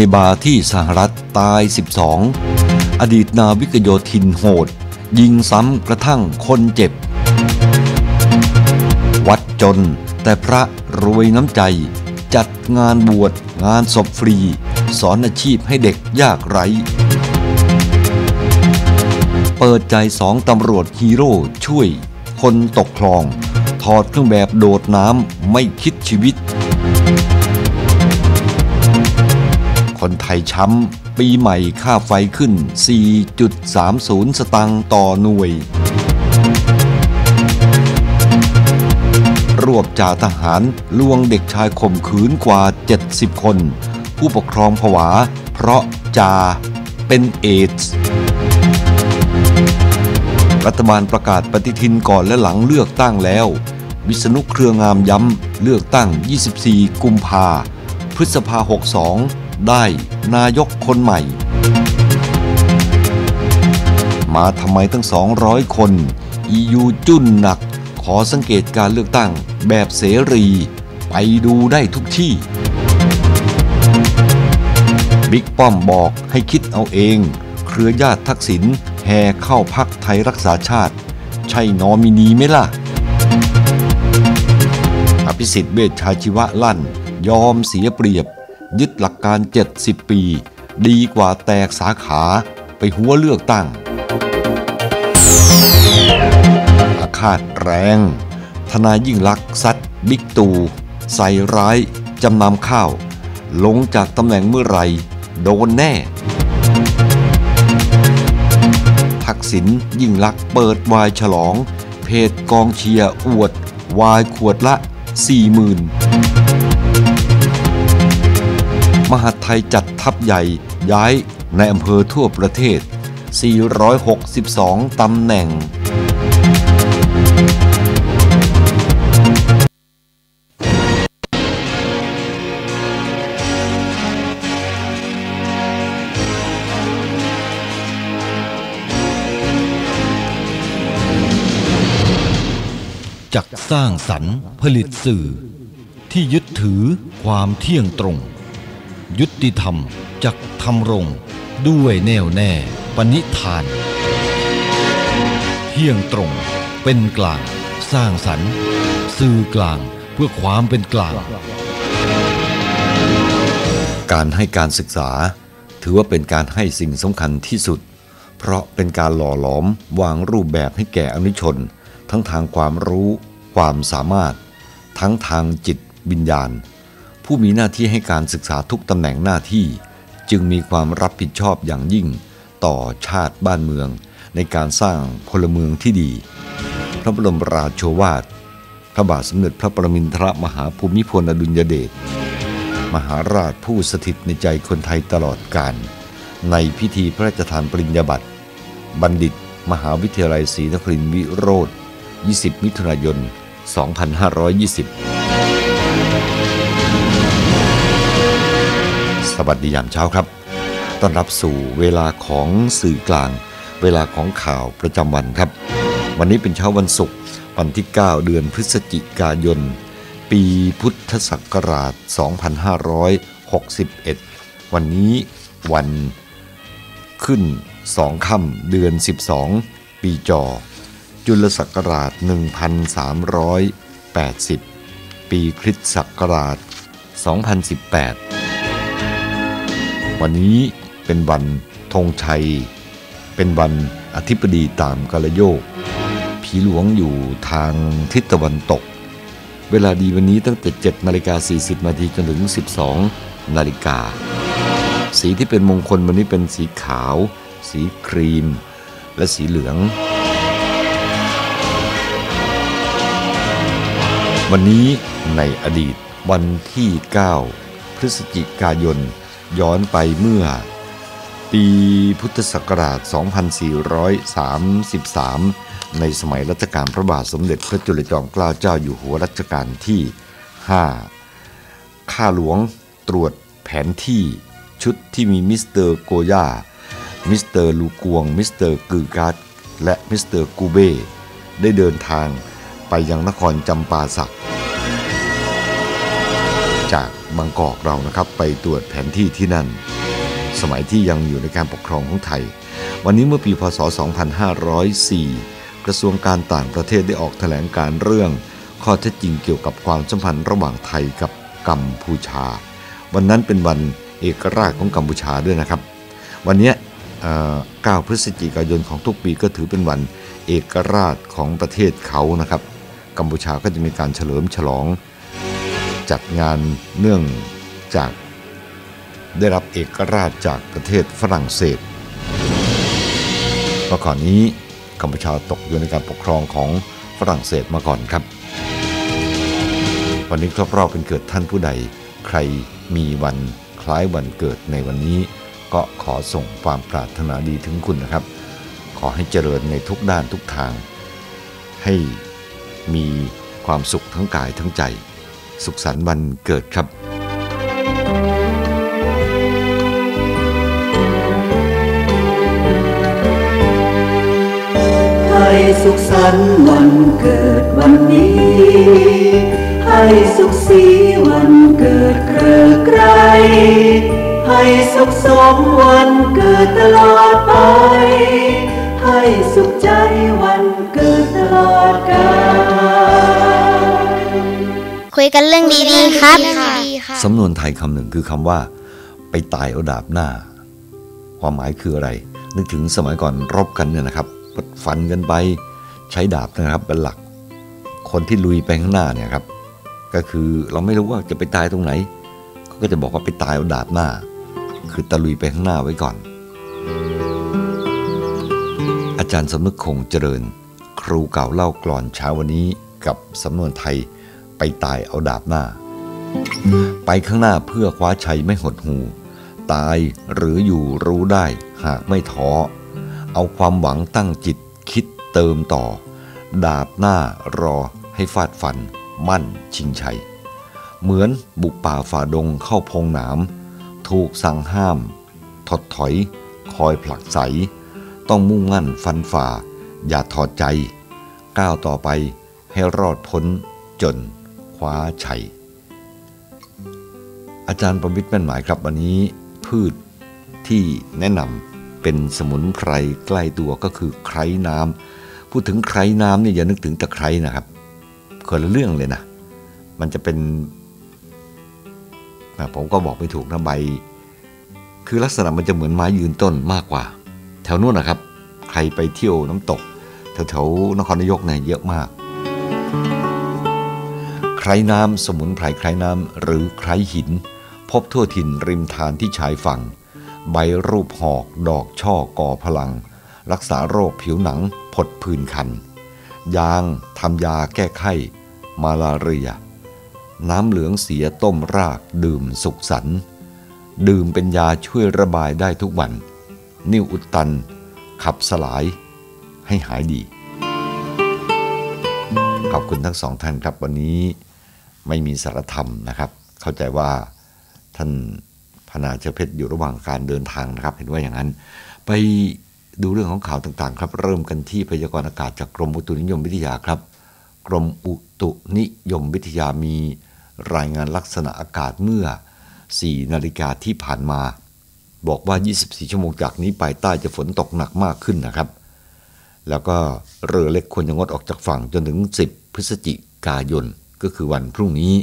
ในบาร์ที่สหรัฐตาย 12 อดีตนาวิกโยธินโหด ยิงซ้ำกระทั่งคนเจ็บ วัดจน แต่พระรวยน้ำใจ จัดงานบวช งานศพฟรี สอนอาชีพให้เด็กยากไร้ เปิดใจสองตำรวจฮีโร่ช่วย คนตกคลองถอดเครื่องแบบโดดน้ำ ไม่คิดชีวิตคนไทยช้ำ ปีใหม่ค่าไฟขึ้น 4.30 สตางค์ต่อหน่วย รวบจ่าทหารลวงเด็กชายข่มขืนกว่า 70 คน ผู้ปกครองผวา เพราะจาเป็นเอชรัฐบาลประกาศปฏิทินก่อนและหลังเลือกตั้งแล้ว วิษณุเครืองามย้ำเลือกตั้ง 24 กุมภา พฤษภา 62ได้นายกคนใหม่ มาทำไมตั้ง 200 คน EU จุ้นหนัก ขอสังเกตการเลือกตั้งแบบเสรี ไปดูได้ทุกที่ บิ๊กป้อมบอกให้คิดเอาเอง เครือญาติทักษิณแห่เข้าพักไทยรักษาชาติ ใช่นอมินีไหมล่ะ อภิสิทธิ์เวชชาชีวะลั่นยอมเสียเปรียบยึดหลักการ 70 ปี ดีกว่าแตกสาขาไปหัวเลือกตั้ง อาคาตแรง ทนายยิ่งลักษ์ซัดบิ๊กตู ใส่ร้ายจำนำข้าว ลงจากตำแหน่งเมื่อไร โดนแน่ทักษิณยิ่งลักษ์เปิดวายฉลอง เพจกองเชียร์อวด วายขวดละ 40,000มหาไทยจัดทัพใหญ่ย้ายในอำเภอทั่วประเทศ 462 ตำแหน่ง จักสร้างสรรค์ผลิตสื่อ ที่ยึดถือความเที่ยงตรงยุติธรรม จักทำรงด้วยแน่วแน่ ปณิธานเที่ยงตรงเป็นกลาง สร้างสรรค์สื่อกลางเพื่อความเป็นกลาง การให้การศึกษา ถือว่าเป็นการให้สิ่งสำคัญที่สุด เพราะเป็นการหล่อหลอมวางรูปแบบให้แก่อนุชน ทั้งทางความรู้ความสามารถ ทั้งทางจิตวิญญาณผู้มีหน้าที่ให้การศึกษาทุกตำแหน่งหน้าที่จึงมีความรับผิดชอบอย่างยิ่งต่อชาติบ้านเมือง ในการสร้างพลเมืองที่ดี พระบรมราชโชวาทพระบาทสมเด็จพระประมินทรมหาภูมิพลอดุลยเดชมหาราชผู้สถิตในใจคนไทยตลอดกาลในพิธีพระราชทานปริญญาบัตรบัณฑิตมหาวิทยาลัยศรีนครินทรวิโรธ20 มิถุนายน2520สวัสดียามเช้าครับ ต้อนรับสู่เวลาของสื่อกลาง เวลาของข่าวประจำวันครับ วันนี้เป็นเช้าวันศุกร์วันที่ 9 เดือนพฤศจิกายน ปีพุทธศักราช 2561 วันนี้วันขึ้นสองค่ำเดือน 12 ปีจอ จุลศักราช1380 ปีคริสต์ศักราช 2018วันนี้เป็นวันธงชัย เป็นวันอธิปดีตามกาลโยกผีหลวงอยู่ทางทิศตะวันตก เวลาดีวันนี้ตั้งแต่7นาฬิกา40นาทีจนถึง 12นาฬิกาสีที่เป็นมงคลวันนี้เป็นสีขาว สีครีม และสีเหลือง วันนี้ในอดีตวันที่ 9 พฤศจิกายนย้อนไปเมื่อปีพุทธศักราช 2433 ในสมัยรัชกาลพระบาทสมเด็จพระจุลจอมเกล้าเจ้าอยู่หัวรัชกาลที่ 5 ข้าหลวงตรวจแผนที่ ชุดที่มีมิสเตอร์โกย่ามิสเตอร์ลูกวง มิสเตอร์กือการ์ดและมิสเตอร์กูเบ้ได้เดินทางไปยังนครจำปาสักจากบางกอกเรา นะครับ ไปตรวจแผนที่ที่นั่น สมัยที่ยังอยู่ในการปกครองของไทย วันนี้เมื่อปีพศ 2504 กระทรวงการต่างประเทศได้ออกแถลงการเรื่อง ข้อเท็จจริงเกี่ยวกับความสัมพันธ์ระหว่างไทยกับกัมพูชา วันนั้นเป็นวันเอกราชของกัมพูชาด้วยนะครับ วันนี้9พฤศจิกายนของทุกปีก็ถือเป็นวันเอกราชของประเทศเขานะครับ กัมพูชาก็จะมีการเฉลิมฉลองจัดงานเนื่องจากได้รับเอกราชจากประเทศฝรั่งเศสมาก่อนนี้กัมพูชาตกอยู่ในการปกครองของฝรั่งเศสมาก่อนครับ วันนี้ครบรอบเป็นเกิดท่านผู้ใดใครมีวันคล้ายวันเกิดในวันนี้ ก็ขอส่งความปรารถนาดีถึงคุณนะครับ ขอให้เจริญในทุกด้านทุกทาง ให้มีความสุขทั้งกายทั้งใจสุขสันต์วันเกิดครับ ให้สุขสันต์วันเกิดวันนี้ ให้สุขสีวันเกิดเกิือไกรให้สุขสมวันเกิดตลอดไป ให้สุขใจวันเกิดตลอดกาลคุยกันเรื่องดีๆครับสำนวนไทยคำหนึ่งคือคำว่า ไปตายเอาดาบหน้า ความหมายคืออะไร นึกถึงสมัยก่อนรบกันเนี่ยนะครับฟันกันไป ใช้ดาบนะครับเป็นหลัก คนที่ลุยไปข้างหน้าเนี่ยครับ ก็คือเราไม่รู้ว่าจะไปตายตรงไหนเขาก็จะบอกว่าไปตายเอาดาบหน้า คือตะลุยไปข้างหน้าไว้ก่อน อาจารย์สมนึกคงเจริญ ครูเก่าเล่ากลอนเช้าวันนี้กับสำนวนไทยไปตายเอาดาบหน้า ไปข้างหน้าเพื่อคว้าชัยไม่หดหูตายหรืออยู่รู้ได้หากไม่ท้อ เอาความหวังตั้งจิตคิดเติมต่อ ดาบหน้ารอให้ฟาดฟันมั่นชิงชัย เหมือนบุกป่าฝ่าดงเข้าพงหนามถูกสั่งห้าม ถดถอย คอยผลักใสต้องมุ่งมั่นฟันฝ่า อย่าถอดใจ ก้าวต่อไปให้รอดพ้นจนคว้าชัย อาจารย์ประวิทย์แม่นหมายครับวันนี้พืชที่แนะนำเป็นสมุนไพรใกล้ตัวก็คือไคร้น้ำพูดถึงไคร้น้ำเนี่ยอย่านึกถึงตะไคร้นะครับคนละเรื่องเลยนะ มันจะเป็นผมก็บอกไม่ถูกนะใบคือลักษณะมันจะเหมือนไม้ยืนต้นมากกว่า แถวนู้นนะครับ ใครไปเที่ยวน้ำตกแถวๆนครนายกเนี่ยเยอะมากล้น้ำสมุนไพรคล้น้ำ หรือคล้หิน พบทั่วถิ่นริมทานที่ชายฝั่ง ใบรูปหอกดอกช่อก่อพลัง รักษาโรคผิวหนัง ผดผื่นคัน ยางทำยาแก้ไข้ มาลาเรีย น้ำเหลืองเสียต้มรากดื่มสุขสัน ดื่มเป็นยาช่วยระบายได้ทุกวัน นิ่วอุดตัน ขับสลาย ให้หายดีขอบคุณทั้งสองท่านครับวันนี้ไม่มีสารธรรมนะครับ เข้าใจว่าท่านพนาเชเพชรอยู่ระหว่างการเดินทางนะครับ เห็นว่าอย่างนั้น ไปดูเรื่องของข่าวต่างๆครับเริ่มกันที่พยากรณ์อากาศ จากกรมอุตุนิยมวิทยาครับ กรมอุตุนิยมวิทยามีรายงานลักษณะอากาศเมื่อ 4 นาฬิกาที่ผ่านมาบอกว่า 24 ชั่วโมงจากนี้ไปใต้จะฝนตกหนักมากขึ้นนะครับ แล้วก็เรือเล็กควรจะงดออกจากฝั่งจนถึง 10 พฤศจิกายนก็คือวันพรุ่งนี้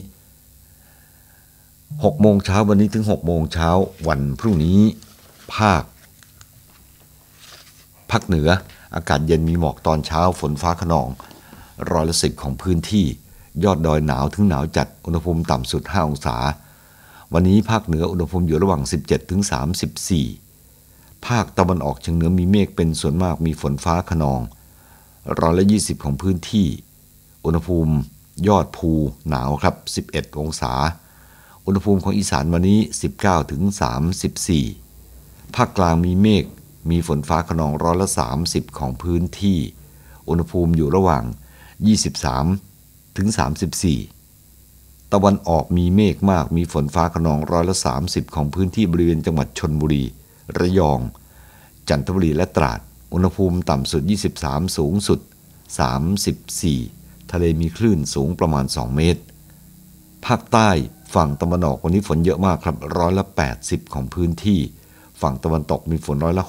6โมงเช้าวันนี้ถึง 6 โมงเช้า วันพรุ่งนี้ ภาคภาคเหนืออากาศเย็นมีหมอกตอนเช้าฝนฟ้าขนอง ร้อยละสิบของพื้นที่ ยอดดอยหนาวถึงหนาวจัดอุณหภูมิต่ำสุด 5 องศา วันนี้ภาคเหนืออุณหภูมิอยู่ระหว่าง 17ถึง34 ภาคตะวันออกเฉียงเหนือมีเมฆเป็นส่วนมากมีฝนฟ้าขนองร้อยละ 20 ของพื้นที่ อุณหภูมิยอดภูหนาวครับ 11 องศา อุณหภูมิของอีสานวันนี้ 19 ถึง 34 ภาคกลางมีเมฆ มีฝนฟ้าขนองร้อยละ 30 ของพื้นที่ อุณหภูมิอยู่ระหว่าง 23 ถึง 34 ตะวันออกมีเมฆมาก มีฝนฟ้าขนองร้อยละ 30 ของพื้นที่บริเวณจังหวัดชนบุรี ระยอง จันทบุรีและตราด อุณหภูมิต่ำสุด 23 สูงสุด 34ทะเลมีคลื่นสูงประมาณ 2 เมตร ภาคใต้ฝั่งตะวันออกวันนี้ฝนเยอะมาก ครับร้อยละ80 ของพื้นที่ ฝั่งตะวันตกมีฝนร้อยละ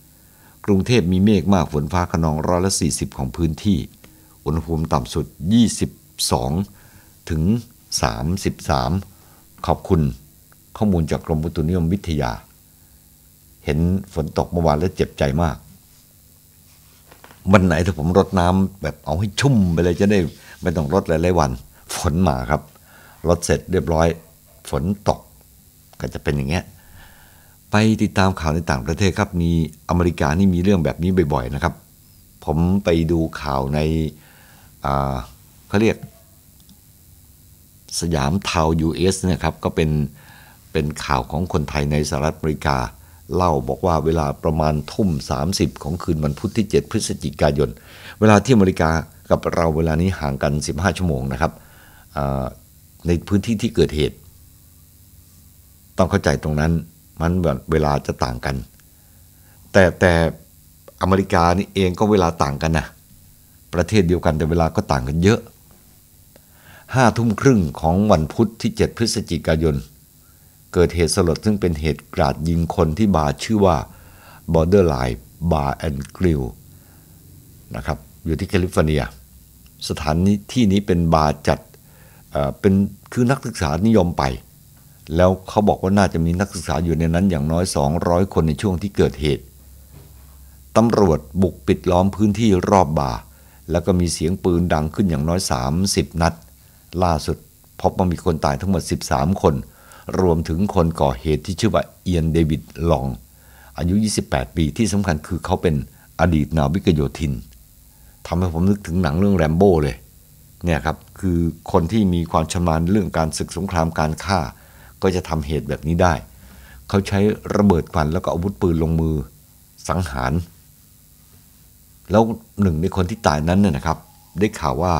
60 กรุงเทพมีเมฆมากฝนฟ้าขนองร้อยละ 40 ของพื้นที่ อุณหภูมิต่ำสุด 22 ถึง 33 ขอบคุณข้อมูลจากกรมอุตุนิยมวิทยา เห็นฝนตกเมื่อวานแล้วเจ็บใจมากวันไหนถ้าผมรดน้ำแบบเอาให้ชุ่มไปเลย จะได้ไม่ต้องรดหลายๆวัน ฝนมาครับรดเสร็จเรียบร้อยฝนตกก็จะเป็นอย่างเงี้ยไปติดตามข่าวในต่างประเทศครับมีอเมริกานี่มีเรื่องแบบนี้บ่อยๆนะครับ ผมไปดูข่าวในเขาเรียกสยามทาวยูเอสนะครับก็เป็นเป็นข่าวของคนไทยในสหรัฐอเมริกาเล่าบอกว่าเวลาประมาณทุ่ม30 ของคืนวันพุธที่ 7พฤศจิกายนเวลาที่อเมริกากับเราเวลานี้ห่างกัน 15 ชั่วโมงนะครับในพื้นที่ที่เกิดเหตุ ต้องเข้าใจตรงนั้นมันเวลาจะต่างกัน แต่แต่อเมริกานี่เองก็เวลาต่างกันนะประเทศเดียวกันแต่เวลาก็ต่างกันเยอะห้าทุ่มครึ่งของวันพุธที่ 7พฤศจิกายนเกิดเหตุสลดซึ่งเป็นเหตุกราดยิงคนที่บาร์ชื่อว่า Borderline Bar and Grill นะครับ อยู่ที่แคลิฟอร์เนีย สถานที่นี้เป็นบาร์จัด เป็นคือนักศึกษานิยมไป แล้วเขาบอกว่าน่าจะมีนักศึกษาอยู่ในนั้นอย่างน้อย 200 คนในช่วงที่เกิดเหตุ ตำรวจบุกปิดล้อมพื้นที่รอบบาร์ แล้วก็มีเสียงปืนดังขึ้นอย่างน้อย 30 นัด ล่าสุดพบว่ามีคนตายทั้งหมด 13 คนรวมถึงคนก่อเหตุที่ชื่อว่าเอียนเดวิดลอง อายุ 28 ปีที่สำคัญคือเขาเป็นอดีตนาวิกโยธินทำให้ผมนึกถึงหนังเรื่องแรมโบ้เลยเนี่ยครับคือคนที่มีความชำนาญเรื่องการศึกสงครามการฆ่า ก็จะทำเหตุแบบนี้ได้ เขาใช้ระเบิดควันแล้วก็อาวุธปืนลงมือสังหาร แล้วหนึ่งในคนที่ตายนั้นน่ยนะครับ ได้ข่าวว่า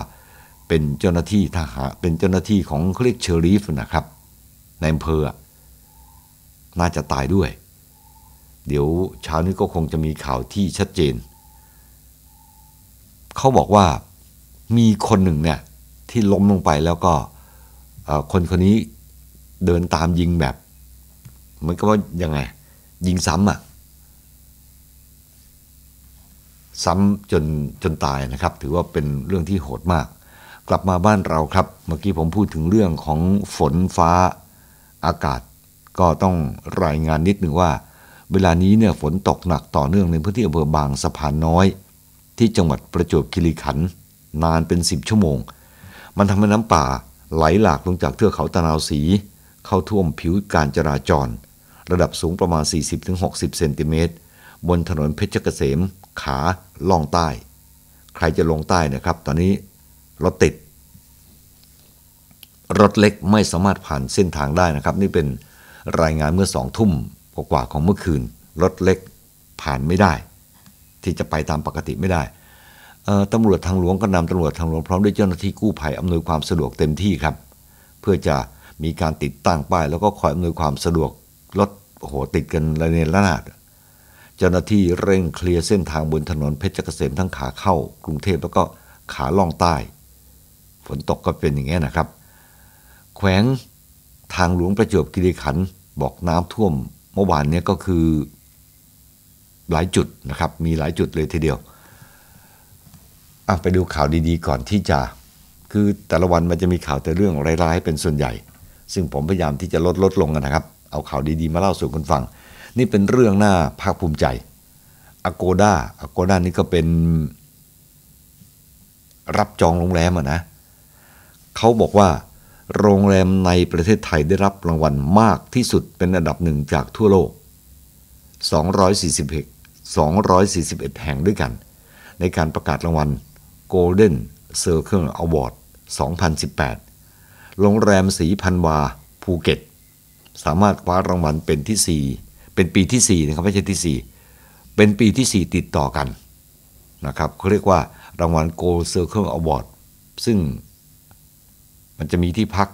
เป็นเจ้าหน้าที่ทหารเป็นเจ้าหน้าที่ของเขาเรียกเชอรีฟนะครับในอำเภอน่าจะตายด้วย เดี๋ยวเช้านี้ก็คงจะมีข่าวที่ชัดเจน เขาบอกว่ามีคนหนึ่งเนี่ยที่ล้มลงไปแล้วก็คนคนนี้เดินตามยิงแบบ เหมือนกับว่ายังไง ยิงซ้ำอะ่ะซ้ำจนจนตายนะครับ ถือว่าเป็นเรื่องที่โหดมาก กลับมาบ้านเราครับ เมื่อกี้ผมพูดถึงเรื่องของฝนฟ้าอากาศก็ต้องรายงานนิดหนึ่งว่า เวลานี้เนี่ยฝนตกหนักต่อเนื่องในพื้นที่อำเภอบางสะพานน้อย ที่จังหวัดประจวบคีรีขันธ์นานเป็น 10 ชั่วโมง มันทำให้น้ำป่าไหลหลากลงจากเทือกเขาตะนาวสี เข้าท่วมผิวการจราจรระดับสูงประมาณ 40-60 เซนติเมตร บนถนนเพชรเกษมขาล่องใต้ ใครจะลงใต้นะครับตอนนี้รถติดรถเล็กไม่สามารถผ่านเส้นทางได้นะครับ นี่เป็นรายงานเมื่อสองทุ่มกว่าของเมื่อคืน รถเล็กผ่านไม่ได้ที่จะไปตามปกติไม่ได้ตำรวจทางหลวงก็นำตำรวจทางหลวงพร้อมด้วยเจ้าหน้าที่กู้ภัยอำนวยความสะดวกเต็มที่ครับ เพื่อจะมีการติดตั้งป้ายแล้วก็คอยอำนวยความสะดวกรถโหติดกันระเนระนาด เจ้าหน้าที่เร่งเคลียร์เส้นทางบนถนนเพชรเกษมทั้งขาเข้ากรุงเทพแล้วก็ขาล่องใต้ ฝนตกก็เป็นอย่างนี้นะครับแขวงทางหลวงประจวบคีรีขันธ์บอกน้ำท่วม เมื่อวานนี้ก็คือหลายจุดนะครับ มีหลายจุดเลยทีเดียวไปดูข่าวดีๆก่อนที่จะ คือแต่ละวันมันจะมีข่าวแต่เรื่องร้ายๆเป็นส่วนใหญ่ ซึ่งผมพยายามที่จะลดลดลงนะครับ เอาข่าวดีๆมาเล่าสู่คนฟัง นี่เป็นเรื่องหน้าภาคภูมิใจ อโกด้าอโกด้านี่ก็เป็น รับจองโรงแรมอะนะเขาบอกว่าโรงแรมในประเทศไทยได้รับรางวัลมากที่สุดเป็นอันดับหนึ่งจากทั่วโลก 240 241 แห่งด้วยกัน ในการประกาศรางวัล Golden Circle Award 2018 โรงแรมสีพันวาภูเก็ต สามารถคว้ารางวัลเป็นที่ 4 เป็นปีที่4นะครับไม่ใช่ที่ 4 เป็นปีที่ 4 ติดต่อกันนะครับเขาเรียกว่ารางวัล Gold Circle Award ซึ่งมันจะมีที่พัก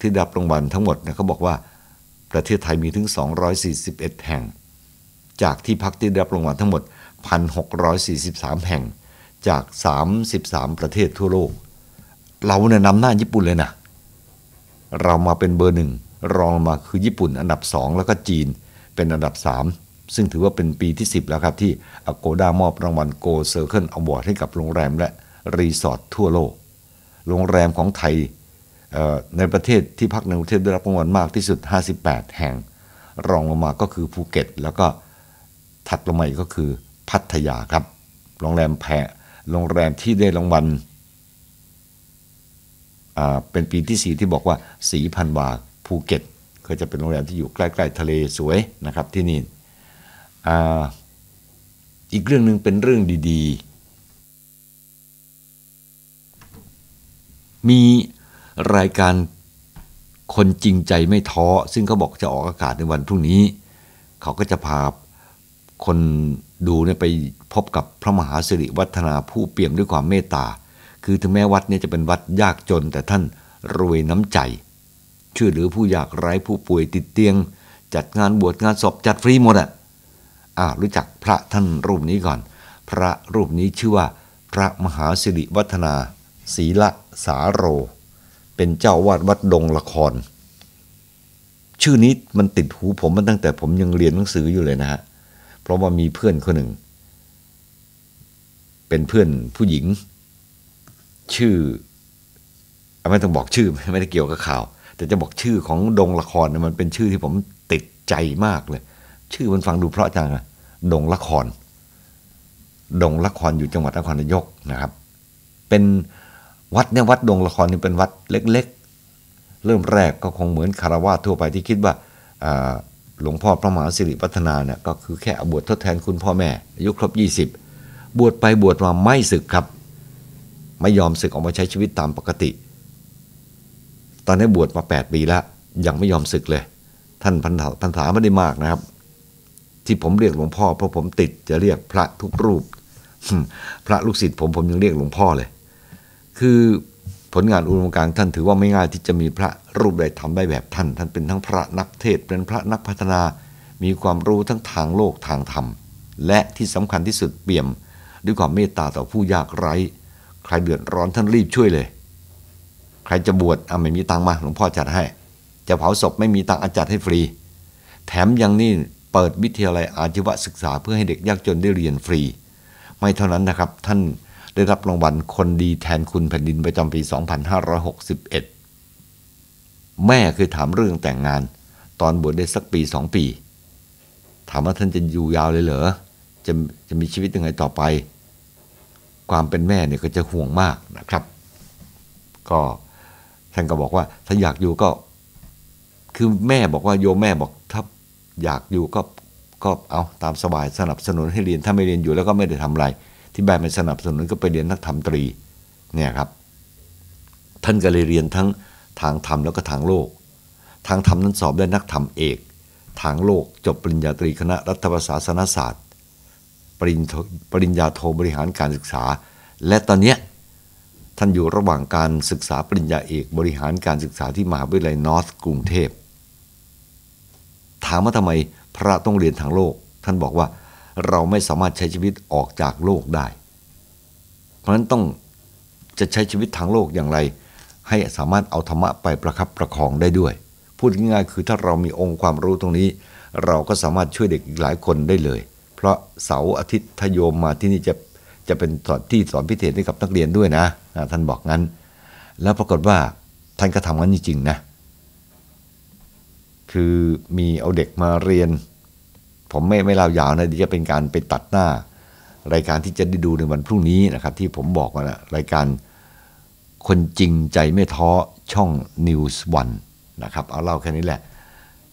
ที่ดับรางวัลทั้งหมดนะเขาบอกว่า ประเทศไทยมีถึง 241 แห่ง จากที่พักที่รับรางวัลทั้งหมด 1,643 แห่ง จาก 33 ประเทศทั่วโลก เราเนี่ยนำหน้าญี่ปุ่นเลยนะเรามาเป็นเบอร์หนึ่งรองมาคือญี่ปุ่น อันดับ 2 แล้วก็จีน เป็นอันดับ 3 ซึ่งถือว่าเป็นปีที่ 10 แล้วครับที่อโกดามอบรางวัลโกเซอร์เคิลอวอร์ดให้กับโรงแรมและรีสอร์ททั่วโลกโรงแรมของไทยในประเทศที่พักในกรุงเทพได้รับรางวัลมากที่สุด 58 แห่ง รองลงมาก็คือภูเก็ต แล้วก็ถัดลงมาอีกก็คือพัทยาครับ โรงแรมแพโรงแรมที่ได้รางวัลเป็นปีที่4ที่บอกว่าสีพันวาภูเก็ตก็จะเป็นโรงแรมที่อยู่ใกล้ๆ ทะเลสวยนะครับที่นี่ อีกเรื่องหนึ่งเป็นเรื่องดีๆ มีรายการคนจริงใจไม่ท้อซึ่งเขาบอกจะออกอากาศในวันพรุ่งนี้ เขาก็จะพาคนดูเนี่ยไปพบกับพระมหาสิริวัฒนาผู้เปี่ยมด้วยความเมตตาคือถึงแม้วัดเนี่ยจะเป็นวัดยากจนแต่ท่านรวยน้ำใจช่วยเหลือผู้อยากไร้ผู้ป่วยติดเตียง จัดงานบวชงานศพจัดฟรีหมดอ่ะอ่ารู้จักพระท่านรูปนี้ก่อน พระรูปนี้ชื่อว่า พระมหาสิริวัฒนาศีละสาโรเป็นเจ้าวาดวัดดงละคร ชื่อนี้มันติดหูผมมันตั้งแต่ผมยังเรียนหนังสืออยู่เลยนะฮะเพราะว่ามีเพื่อนคนหนึ่ง เป็นเพื่อนผู้หญิง ชื่อไม่ต้องบอกชื่อ ไม่ได้เกี่ยวกับข่าว แต่จะบอกชื่อของดงละครมันเป็นชื่อที่ผมติดใจมากเลย ชื่อมันฟังดูเพราะจังอะดงละคร ดงละครอยู่จังหวัดนครนายกนะครับ เป็นวัดเนี่ย วัดดงละครนี่เป็นวัดเล็กๆเริ่มแรกก็คงเหมือนคารวาทั่วไปที่คิดว่าหลวงพ่อพระมหาสิริพัฒนาเนี่ยก็คือแค่บวชทดแทนคุณพ่อแม่ อายุครบ 20 บวชไปบวชมาไม่ศึกครับ ไม่ยอมศึกออกมาใช้ชีวิตตามปกติ ตอนนี้บวชมา 8 ปีแล้วยังไม่ยอมศึกเลย ท่านพันธาพันธาไม่ได้มากนะครับ ที่ผมเรียกหลวงพ่อ เพราะผมติด จะเรียกพระทุกรูป พระลูกศิษย์ผมผมยังเรียกหลวงพ่อเลยคือผลงานอุดมการท่านถือว่าไม่ง่ายที่จะมีพระรูปใดทำได้แบบท่านท่านเป็นทั้งพระนักเทศเป็นพระนักพัฒนา มีความรู้ทั้งทางโลกทางธรรม และที่สำคัญที่สุดเปี่ยม ด้วยความเมตตาต่อผู้ยากไร้ ใครเดือดร้อนท่านรีบช่วยเลย ใครจะบวชอ่ะไม่มีตังมาหลวงพ่อจัดให้ จะเผาศพไม่มีตังอาจัดให้ฟรี แถมยังนี่เปิดวิทยาลัยอาชีวศึกษาเพื่อให้เด็กยากจนได้เรียนฟรี ไม่เท่านั้นนะครับท่านได้รับรางวัลคนดีแทนคุณแผ่นดินประจำปี 2561 แม่เคยถามเรื่องแต่งงาน ตอนบวชได้สักปีสองปี ถามว่าท่านจะอยู่ยาวเลยเหรอจะจะมีชีวิตยังไงต่อไป ความเป็นแม่เนี่ยก็จะห่วงมากนะครับ ก็ท่านก็บอกว่าถ้าอยากอยู่ก็คือแม่บอกว่าโยแม่บอกถ้าอยากอยู่ก็ก็เอาตามสบายสนับสนุนให้เรียนถ้าไม่เรียนอยู่แล้วก็ไม่ได้ทำอะไรที่บ้านไปสนับสนุนก็ไปเรียนนักธรรมตรีเนี่ยครับ ท่านก็เลยเรียนทั้งทางธรรมแล้วก็ทางโลก ทางธรรมนั้นสอบได้นักธรรมเอก ทางโลกจบปริญญาตรีคณะรัฐประศาสนศาสตร์ ปริญปริญญาโทบริหารการศึกษา และตอนนี้ ท่านอยู่ระหว่างการศึกษาปริญญาเอกบริหารการศึกษาที่มหาวิทยาลัยนอร์ทกรุงเทพถามว่าทำไมพระต้องเรียนทางโลก ท่านบอกว่าเราไม่สามารถใช้ชีวิตออกจากโลกได้ เพราะฉะนั้นต้องจะใช้ชีวิตทางโลกอย่างไร ให้สามารถเอาธรรมะไปประคับประคองได้ด้วย พูดง่ายๆ คือถ้าเรามีองค์ความรู้ตรงนี้ เราก็สามารถช่วยเด็กอีกหลายคนได้เลย เพราะเสาร์อาทิตย์ทโยมมาที่นี่จะจะเป็นสอนที่สอนพิเศษให้กับนักเรียนด้วยนะ ท่านบอกงั้น แล้วปรากฏว่าท่านก็ทำงั้นจริงๆนะคือมีเอาเด็กมาเรียนผมไม่ไม่เล่ายาวนะเดี๋ยวจะเป็นการไปตัดหน้า รายการที่จะได้ดูในวันพรุ่งนี้นะครับ ที่ผมบอกว่านะรายการ คนจริงใจไม่ท้อช่องนิวส์วันนะครับ เอาเล่าแค่นี้แหละ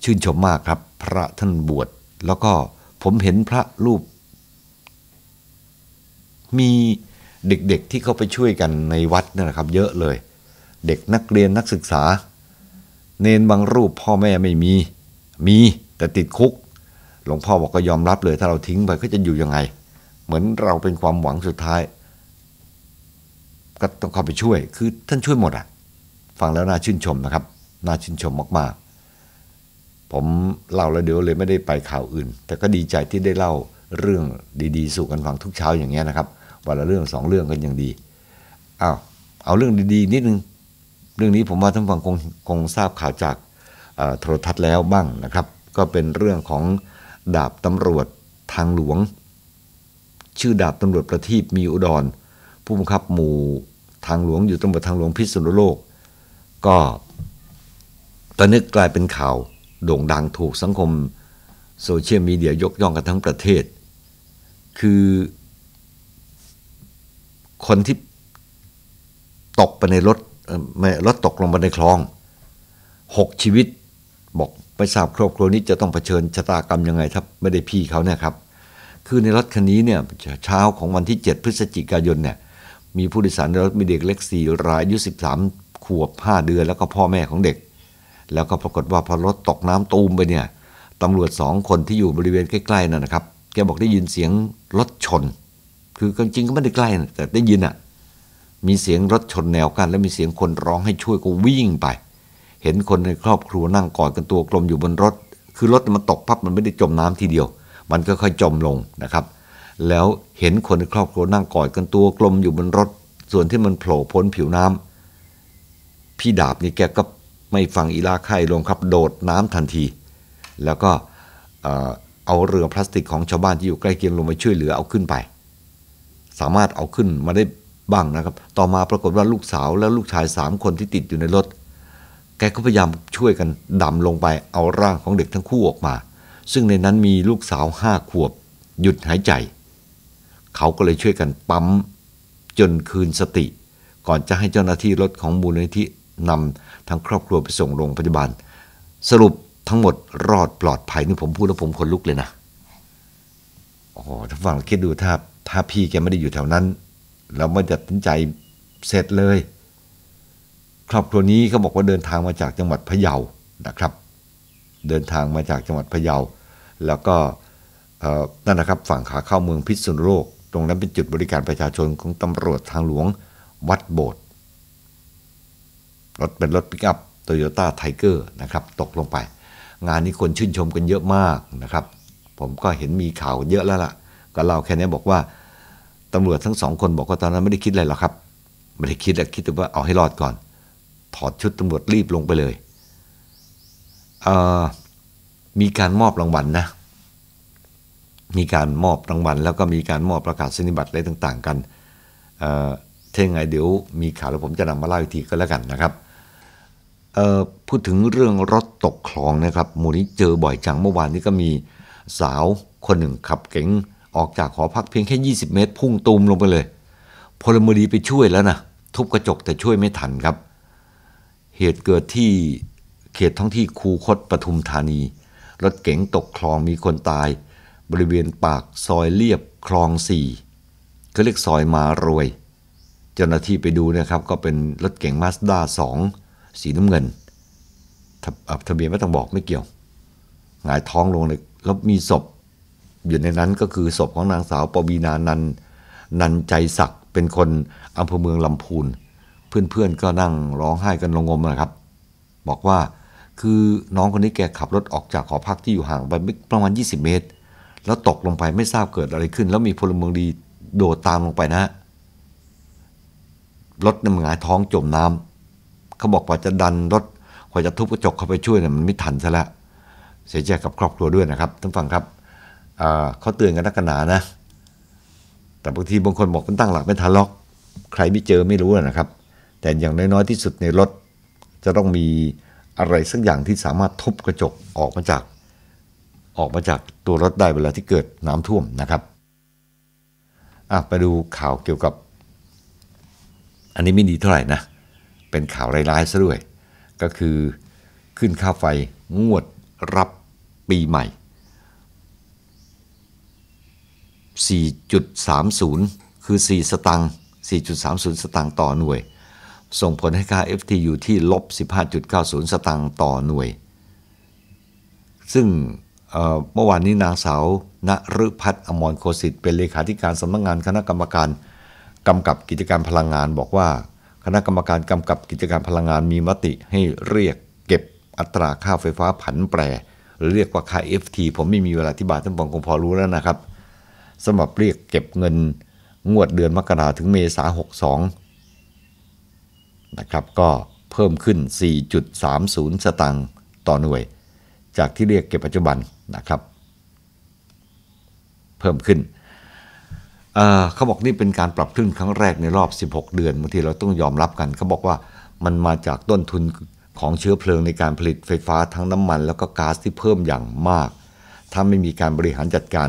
ชื่นชมมากครับ พระท่านบวชแล้วก็ผมเห็นพระรูป มีเด็กๆที่เขาไปช่วยกันในวัดนะครับ เยอะเลย เด็กนักเรียนนักศึกษา เนนบางรูปพ่อแม่ไม่มีมีแต่ติดคุกหลวงพ่อบอกก็ยอมรับเลยถ้าเราทิ้งไปก็จะอยู่ยังไง เหมือนเราเป็นความหวังสุดท้าย ก็ต้องเข้าไปช่วยคือท่านช่วยหมดอ่ะฟังแล้วน่าชื่นชมนะครับ น่าชื่นชมมากๆผมเล่าแล้วเดี๋ยวเลยไม่ได้ไปข่าวอื่น แต่ก็ดีใจที่ได้เล่าเรื่องดีๆสู่กันฟังทุกเช้าอย่างเงี้ยนะครับวันละเรื่องสองเรื่องกันอย่างดีอ้าวเอาเรื่องดีๆ นิดนึงเรื่องนี้ผมว่าท่านฟังคงคงทราบข่าวจากโทรทัศน์แล้วบ้างนะครับ ก็เป็นเรื่องของดาบตำรวจทางหลวง ชื่อดาบตำรวจประทีปมีอุดรผู้บังคับหมู่ทางหลวงอยู่ตำรวจทางหลวงพิษณุโลก ก็ตอนนึกกลายเป็นข่าว โด่งดังถูกสังคมโซเชียลมีเดียยกย่องกันทั้งประเทศ คือคนที่ตกไปในรถรถตกลงไปในคลองหกชีวิตบอกไปทราบครอบครัวนี้จะต้องเผชิญชะตากรรมยังไง ถ้าไม่ได้พี่เขาเนี่ยครับ คือในรถคันนี้เนี่ย เช้าของวันที่ 7 พฤศจิกายนเนี่ย มีผู้โดยสารในรถมีเด็กเล็กสี่รายอายุ 13 ขวบ 5 เดือนแล้วก็พ่อแม่ของเด็ก แล้วก็ปรากฏว่าพอรถตกน้ำตูมไปเนี่ยตำรวจสองคนที่อยู่บริเวณใกล้ๆนั่นนะครับ แกบอกได้ยินเสียงรถชน คือจริงๆก็ไม่ได้ใกล้ แต่ได้ยินอะ่ะมีเสียงรถชนแนวกันแล้วมีเสียงคนร้องให้ช่วยก็วิ่งไปเห็นคนในครอบครัวนั่งกอดกันตัวกลมอยู่บนรถ คือรถมันตกพับมันไม่ได้จมน้ำทีเดียว มันก็ค่อยจมลงนะครับ แล้วเห็นคนในครอบครัวนั่งกอดกันตัวกลมอยู่บนรถ ส่วนที่มันโผล่พ้นผิวน้ำ พี่ดาบนี่แกก็ไม่ฟังอีลาไข่ลงครับ โดดน้ำทันที แล้วก็เอาเรือพลาสติกของชาวบ้านที่อยู่ใกล้เคียงลงมาช่วยเหลือเอาขึ้นไป สามารถเอาขึ้นมาได้บ้างนะครับ ต่อมาปรากฏว่าลูกสาวและลูกชาย 3 คนที่ติดอยู่ในรถแกก็พยายามช่วยกันดำลงไปเอาร่างของเด็กทั้งคู่ออกมา ซึ่งในนั้นมีลูกสาวห้าขวบ หยุดหายใจ เขาก็เลยช่วยกันปั๊ม จนคืนสติ ก่อนจะให้เจ้าหน้าที่รถของมูลนิธินำทั้งครอบครัวไปส่งโรงพยาบาล สรุปทั้งหมดรอดปลอดภัยนี่ผมพูดแล้วผมขนลุกเลยนะโอ้โท่านฟังคิดดูถ้าถ้าพี่แกไม่ได้อยู่แถวนั้นเราไม่ตัดสินใจเสร็จเลยครอบครัวนี้เขาบอกว่าเดินทางมาจากจังหวัดพะเยานะครับ เดินทางมาจากจังหวัดพะเยา แล้วก็นั่นนะครับ ฝั่งขาเข้าเมืองพิษณุโลก ตรงนั้นเป็นจุดบริการประชาชนของตำรวจทางหลวงวัดโบสถ์ รถเป็นรถปิกอัพโตโยต้าไทเกอร์นะครับตกลงไป งานนี้คนชื่นชมกันเยอะมากนะครับ ผมก็เห็นมีข่าวเยอะแล้วล่ะ ก็เล่าแค่นี้บอกว่าตำรวจทั้งสองคนบอกว่าตอนนั้นไม่ได้คิดอะไรหรอกครับ ไม่ได้คิดคิดแต่ว่าเอาให้รอดก่อนถอดชุดตำรวจรีบลงไปเลยเมีการมอบรางวัลนะ มีการมอบรางวัลแล้วก็มีการมอบประกาศสนิบัตรอะไรต่างๆกัน เท่ไงเดี๋ยวมีข่าวแล้วผมจะนำมาเล่าอีกทีก็แล้วกันนะครับ พูดถึงเรื่องรถตกคลองนะครับมูนี้เจอบ่อยจังเมื่อวานนี้ก็มีสาวคนหนึ่งขับเก๋งออกจากหอพักเพียงแค่ 20 เมตร พุ่งตูมลงไปเลย พลเมืองดีไปช่วยแล้วนะทุบกระจกแต่ช่วยไม่ทันครับเตุเกิดที่เขตท้องที่คูคตปทุมธานี รถเก๋งตกคลองมีคนตาย บริเวณปากซอยเรียบคลองสี่เขาเรียกซอยมารวย เจ้าหน้าที่ไปดูนะครับ ก็เป็นรถเก๋งมาสด้าสองสีน้ำเงินทะเบียนไม่ต้องบอกไม่เกี่ยวหงายท้องลงเลยแล้วมีศพอยู่ในนั้นก็คือศพของนางสาวปวีนานัน นันใจศักดิ์เป็นคนอำเภอเมืองลำพูนเพื่อนๆก็นั่งร้องไห้กันลงงมนะครับ บอกว่าคือน้องคนนี้แกขับรถออกจากหอพักที่อยู่ห่างไปประมาณ20 เมตร แล้วตกลงไปไม่ทราบเกิดอะไรขึ้น แล้วมีพลเมืองดีโดดตามลงไปนะรถนงหงายท้องจมน้ำเขาบอกว่าจะดันรถกว่าจะทุบกระจกเข้าไปช่วยเนี่ยมันไม่ทันซะแล้วเสียใจกับครอบครัวด้วยนะครับท่านฟังครับเขาเตือนกันนักหนานะ แต่บางทีบางคนบอกมันตั้งหลักไม่ทันล็อก ใครไม่เจอไม่รู้นะครับแต่อย่างน้อย ๆ ที่สุดในรถจะต้องมีอะไรสักอย่างที่สามารถทุบกระจกออกมาจาก ออกมาจากตัวรถได้เวลาที่เกิดน้ำท่วมนะครับ ไปดูข่าวเกี่ยวกับ อันนี้ไม่ดีเท่าไหร่นะ เป็นข่าวร้ายๆซะด้วย ก็คือขึ้นค่าไฟงวดรับ ปีใหม่ 4.30 คือ 4 สตังค์ 4.30 สตังค์ต่อหน่วยส่งผลให้ค่า FT อยู่ที่ลบ 15.90 สตางค์ต่อหน่วย ซึ่งเมื่อวานนี้นางสาวณรพัฒน์อมรโคสิตเป็นเลขาธิการสำนักงงานคณะกรรมการ กำกับกิจการพลังงานบอกว่า คณะกรรมการกำกับกิจการพลังงานมีมติให้เรียกเก็บอัตราค่าไฟฟ้าผันแปร หรือเรียกว่าค่า FT ผมไม่มีเวลาอธิบายท่านผองคงพอรู้แล้วนะครับสำหรับเรียกเก็บเงินงวดเดือนมกราถึงเมษา 62นะครับก็เพิ่มขึ้น 4.30 สตังค์ ต่อหน่วย จากที่เรียกเก็บปัจจุบันนะครับ เพิ่มขึ้นเเขาบอกนี่เป็นการปรับขึ้นครั้งแรกในรอบ 16 เดือนบางทีเราต้องยอมรับกันเขาบอกว่ามันมาจากต้นทุนของเชื้อเพลิงในการผลิตไฟฟ้าทั้งน้ำมัน แล้วก็ก๊าซที่เพิ่มอย่างมาก ถ้าไม่มีการบริหารจัดการ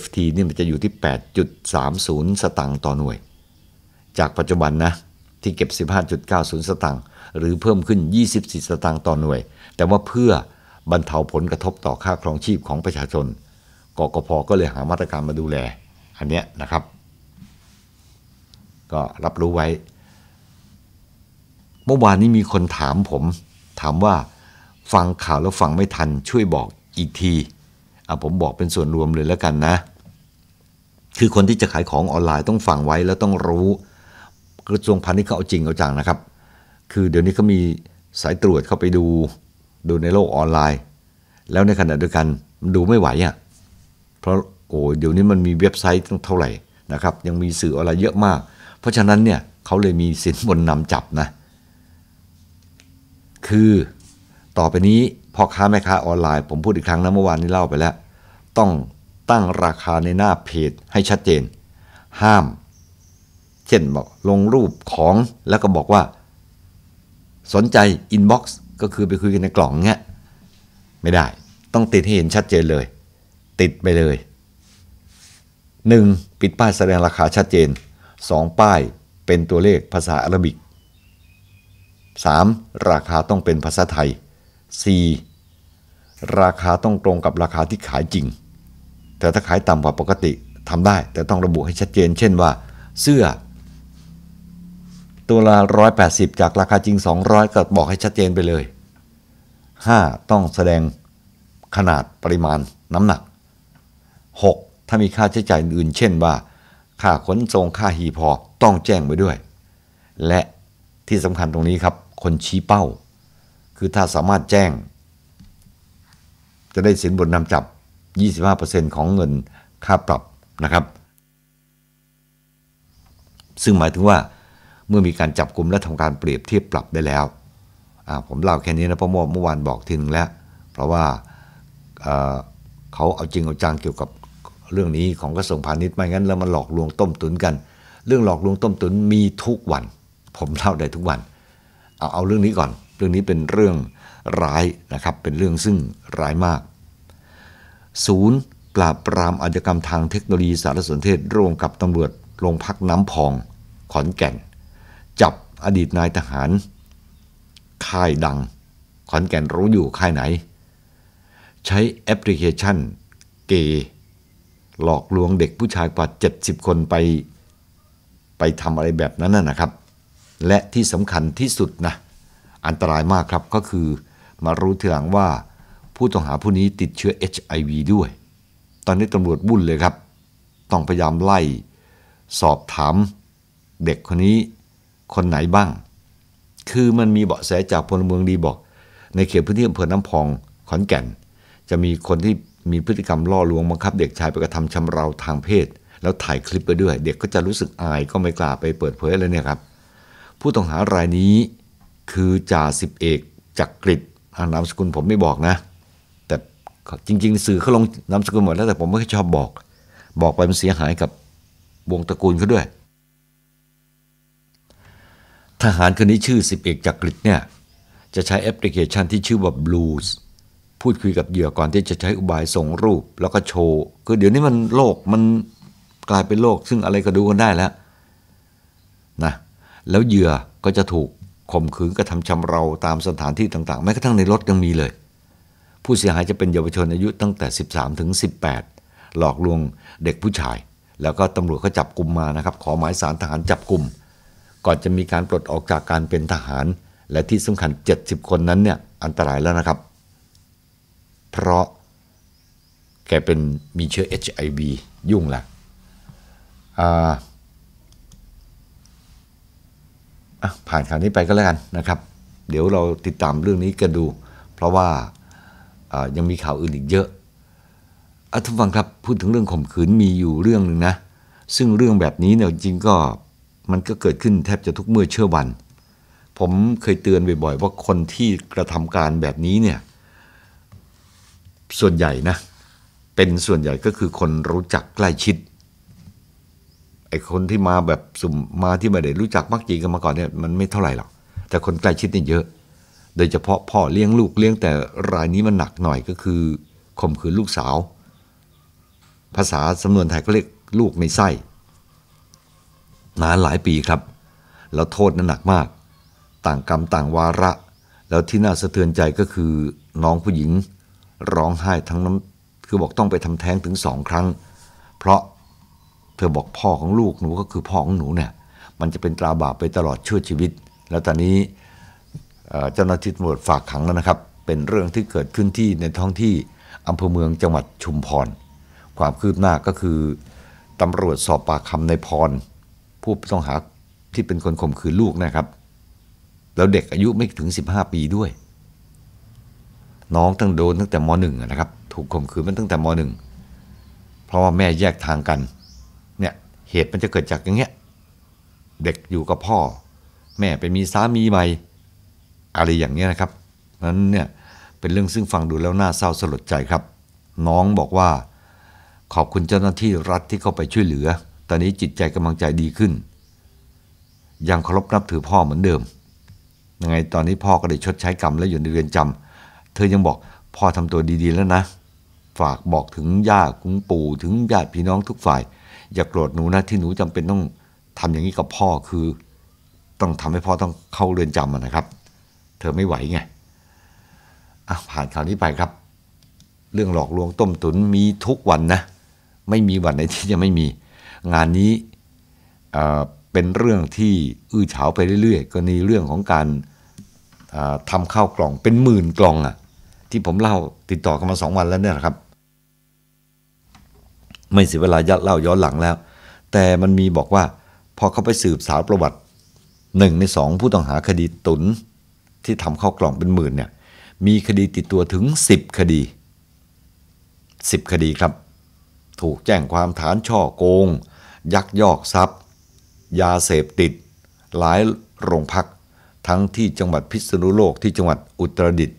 FT นี่มันจะอยู่ที่ 8.30 สตังค์ ต่อหน่วย จากปัจจุบันนะที่เก็บ 15.90 สตางค์ หรือเพิ่มขึ้น24สตางค์ ต่อหน่วย แต่ว่าเพื่อบรรเทาผลกระทบต่อค่าครองชีพของประชาชนกกพก็เลยหามาตรการมาดูแล อันนี้นะครับ ก็รับรู้ไว้ เมื่อวานนี้มีคนถามผม ถามว่าฟังข่าวแล้วฟังไม่ทันช่วยบอกอีกที ผมบอกเป็นส่วนรวมเลยแล้วกันนะ คือคนที่จะขายของออนไลน์ต้องฟังไว้แล้วต้องรู้กระทรวงพาณิชย์เขาเอาจริงเอาจังนะครับ คือเดี๋ยวนี้เขามีสายตรวจเข้าไปดู ดูในโลกออนไลน์ แล้วในขณะเดียวกันมันดูไม่ไหวอะ่ะเพราะโอ้เดี๋ยวนี้มันมีเว็บไซต์ตั้งเท่าไหร่นะครับยังมีสื่ออะไรเยอะมาก เพราะฉะนั้นเนี่ยเขาเลยมีสินบนนำจับนะ คือต่อไปนี้พ่อค้าแม่ค้าออนไลน์ ผมพูดอีกครั้งนะเมื่อวานนี้เล่าไปแล้ว ต้องตั้งราคาในหน้าเพจให้ชัดเจน ห้ามเช่นบอกลงรูปของแล้วก็บอกว่า สนใจอินบ็อกซ์ก็คือไปคุยกันในกล่องเงี้ยไม่ได้ต้องติดให้เห็นชัดเจนเลย ติดไปเลย 1. ปิดป้ายแสดงราคาชัดเจน 2. ป้ายเป็นตัวเลขภาษาอาหรับิก 3. ราคาต้องเป็นภาษาไทย 4. ราคาต้องตรงกับราคาที่ขายจริง แต่ถ้าขายต่ำกว่าปกติทำได้แต่ต้องระบุให้ชัดเจน เช่นว่าเสื้อตัวละ180 จากราคาจริง 200 ก็บอกให้ชัดเจนไปเลย 5. ต้องแสดงขนาดปริมาณน้ำหนัก 6. ถ้ามีค่าใช้จ่ายอื่นเช่นว่า ค่าขนส่งค่าหีพอต้องแจ้งไปด้วย และที่สำคัญตรงนี้ครับ คนชี้เป้า คือถ้าสามารถแจ้ง จะได้สินบนนำจับ 25%ของเงินค่าปรับนะครับ ซึ่งหมายถึงว่าเมื่อมีการจับกลุ่มและทำการเปรียบเทียบปรับได้แล้ว ผมเล่าแค่นี้นะเพราะเมื่อวานบอกทีนึงแล้ว เพราะว่าเขาเอาจริงเอาจังเกี่ยวกับเรื่องนี้ของกระทรวงพาณิชย์ ไม่งั้นแล้วมันหลอกลวงต้มตุนกัน เรื่องหลอกลวงต้มตุนมีทุกวัน ผมเล่าได้ทุกวันเอาเอาเรื่องนี้ก่อน เรื่องนี้เป็นเรื่องร้ายนะครับ เป็นเรื่องซึ่งร้ายมาก ศูนย์ ปราบปรามอาชญากรรมทางเทคโนโลยีสารสนเทศร่วมกับตำรวจโรงพักน้ำพองขอนแก่นอดีตนายทหาร ค่ายดังขอนแก่นรู้อยู่ค่ายไหน ใช้แอปพลิเคชันเก หลอกลวงเด็กผู้ชายกว่า 70 คนไป ไปทำอะไรแบบนั้นนะครับ และที่สำคัญที่สุดนะ อันตรายมากครับก็คือมารู้ทีหลังว่าผู้ต้องหาผู้นี้ติดเชื้อ HIV ด้วย ตอนนี้ตำรวจบุ่นเลยครับ ต้องพยายามไล่ สอบถามเด็กคนนี้คนไหนบ้าง คือมันมีเบาะแสจากพลเมืองดีบอก ในเขตพื้นที่อำเภอน้ำพองขอนแก่น จะมีคนที่มีพฤติกรรมล่อลวงบังคับเด็กชายไปกระทำชำเราทางเพศ แล้วถ่ายคลิปไปด้วย เด็กก็จะรู้สึกอายก็ไม่กล้าไปเปิดเผยเลยเนี่ยครับ ผู้ต้องหารายนี้คือจ่าสิบเอกจักกริดนามสกุลผมไม่บอกนะ แต่จริงๆสื่อเขาลงนามสกุลหมดแล้วแต่ผมไม่ชอบบอก บอกไปมันเสียหายกับวงตระกูลเขาด้วยทหารคนนี้ชื่อสิบเอกจากริดเนี่ย จะใช้แอปพลิเคชันที่ชื่อว่า Blues พูดคุยกับเหยื่อก่อนที่จะใช้อุบายส่งรูป แล้วก็โชว์ คือเดี๋ยวนี้มันโลกมันกลายเป็นโลก ซึ่งอะไรก็ดูกันได้แล้วนะ แล้วเหยื่อก็จะถูกข่มขืนกระทำชำเราตามสถานที่ต่างๆ แม้กระทั่งในรถยังมีเลย ผู้เสียหายจะเป็นเยาวชนอายุตั้งแต่ 13ถึง18 หลอกลวงเด็กผู้ชาย แล้วก็ตำรวจก็จับกลุ่มมานะครับ ขอหมายสารทหารจับกลุ่มก่อนจะมีการปลดออกจากการเป็นทหารและที่สำคัญ 70 คนนั้นเนี่ยอันตรายแล้วนะครับ เพราะแกเป็นมีเชื้อ HIV ยุ่งละอ่าผ่านข่าวนี้ไปก็แล้วกันนะครับ เดี๋ยวเราติดตามเรื่องนี้กันดู เพราะว่ายังมีข่าวอื่นอีกเยอะอะทุกฟังครับพูดถึงเรื่องข่มขืนมีอยู่เรื่องหนึ่งนะซึ่งเรื่องแบบนี้เนี่ยจริงก็มันก็เกิดขึ้นแทบจะทุกเมื่อเชื่อวัน ผมเคยเตือนบ่อยๆว่าคนที่กระทำการแบบนี้เนี่ยส่วนใหญ่นะเป็นส่วนใหญ่ก็คือคนรู้จักใกล้ชิดไอ้คนที่มาแบบสุ่มมาที่ไม่ได้รู้จักมักจีกันมาก่อนเนี่ยมันไม่เท่าไหร่หรอกแต่คนใกล้ชิดนี่เยอะ โดยเฉพาะพ่อเลี้ยงลูกเลี้ยงแต่รายนี้มันหนักหน่อยก็คือข่มขืนลูกสาว ภาษาสำนวนไทยก็เรียกลูกในไส้นานหลายปีครับ แล้วโทษนั้นหนักมาก ต่างกรรมต่างวาระ แล้วที่น่าสะเทือนใจก็คือน้องผู้หญิง ร้องไห้ทั้งน้ำคือบอกต้องไปทำแท้งถึงสองครั้ง เพราะเธอบอกพ่อของลูกหนูก็คือพ่อของหนูเนี่ย มันจะเป็นตราบาปไปตลอดชั่วชีวิต แล้วตอนนี้เจ้าหน้าที่ตำรวจฝากขังแล้วนะครับ เป็นเรื่องที่เกิดขึ้นที่ในท้องที่อำเภอเมืองจังหวัดชุมพร ความคืบหน้าก็คือตำรวจสอบปากคำในพรผู้ต้องหาที่เป็นคนข่มขืนลูกนะครับ แล้วเด็กอายุไม่ถึง15 ปีด้วย น้องตั้งโดนตั้งแต่มหนึ่งนะครับ ถูกข่มขืนมันตั้งแต่มหนึ่งเพราะว่าแม่แยกทางกันเนี่ยเหตุมันจะเกิดจากอย่างเงี้ยเด็กอยู่กับพ่อ แม่ไปมีสามีใหม่อะไรอย่างเงี้ยนะครับนั้นเนี่ยเป็นเรื่องซึ่งฟังดูแล้วน่าเศร้าสลดใจครับ น้องบอกว่าขอบคุณเจ้าหน้าที่รัฐที่เข้าไปช่วยเหลือตอนนี้จิตใจกำลังใจดีขึ้น ยังเคารพนับถือพ่อเหมือนเดิม ยังไง ตอนนี้พ่อก็ได้ชดใช้กรรมแล้วอยู่ในเรือนจำเธอยังบอกพ่อทำตัวดี ๆ แล้วนะฝากบอกถึงย่าคุณปู่ถึง ญาติพี่น้องทุกฝ่าย อย่ากโกรธหนูนะที่หนูจำเป็นต้องทำอย่างนี้กับพ่อคือต้องทำให้พ่อต้องเข้าเรือนจำนะครับ เธอไม่ไหวไงผ่านคราวนี้ไปครับ เรื่องหลอกลวงต้มตุนมีทุกวันนะ ไม่มีวันไหนที่จะไม่มีงานนี้เป็นเรื่องที่อื้อเฉาไปเรื่อย ๆ ก็นีเรื่องของการทำข้าวกล่องเป็นหมื่นกล่องอะที่ผมเล่าติดต่อกันมาสองวันแล้วเนี่ยครับ ไม่เสียเวลายัดเล่าย้อนหลังแล้ว แต่มันมีบอกว่าพอเขาไปสืบสาวประวัติหนึ่งในสองผู้ต้องหาคดีตุนที่ทำข้าวกล่องเป็นหมื่นเนี่ยมีคดีติดตัวถึง 10 คดี 10 คดีครับถูกแจ้งความฐานช่อโกง ยักยอกทรัพย์ ยาเสพติด หลายโรงพัก ทั้งที่จังหวัดพิษณุโลกที่จังหวัดอุตรดิตถ์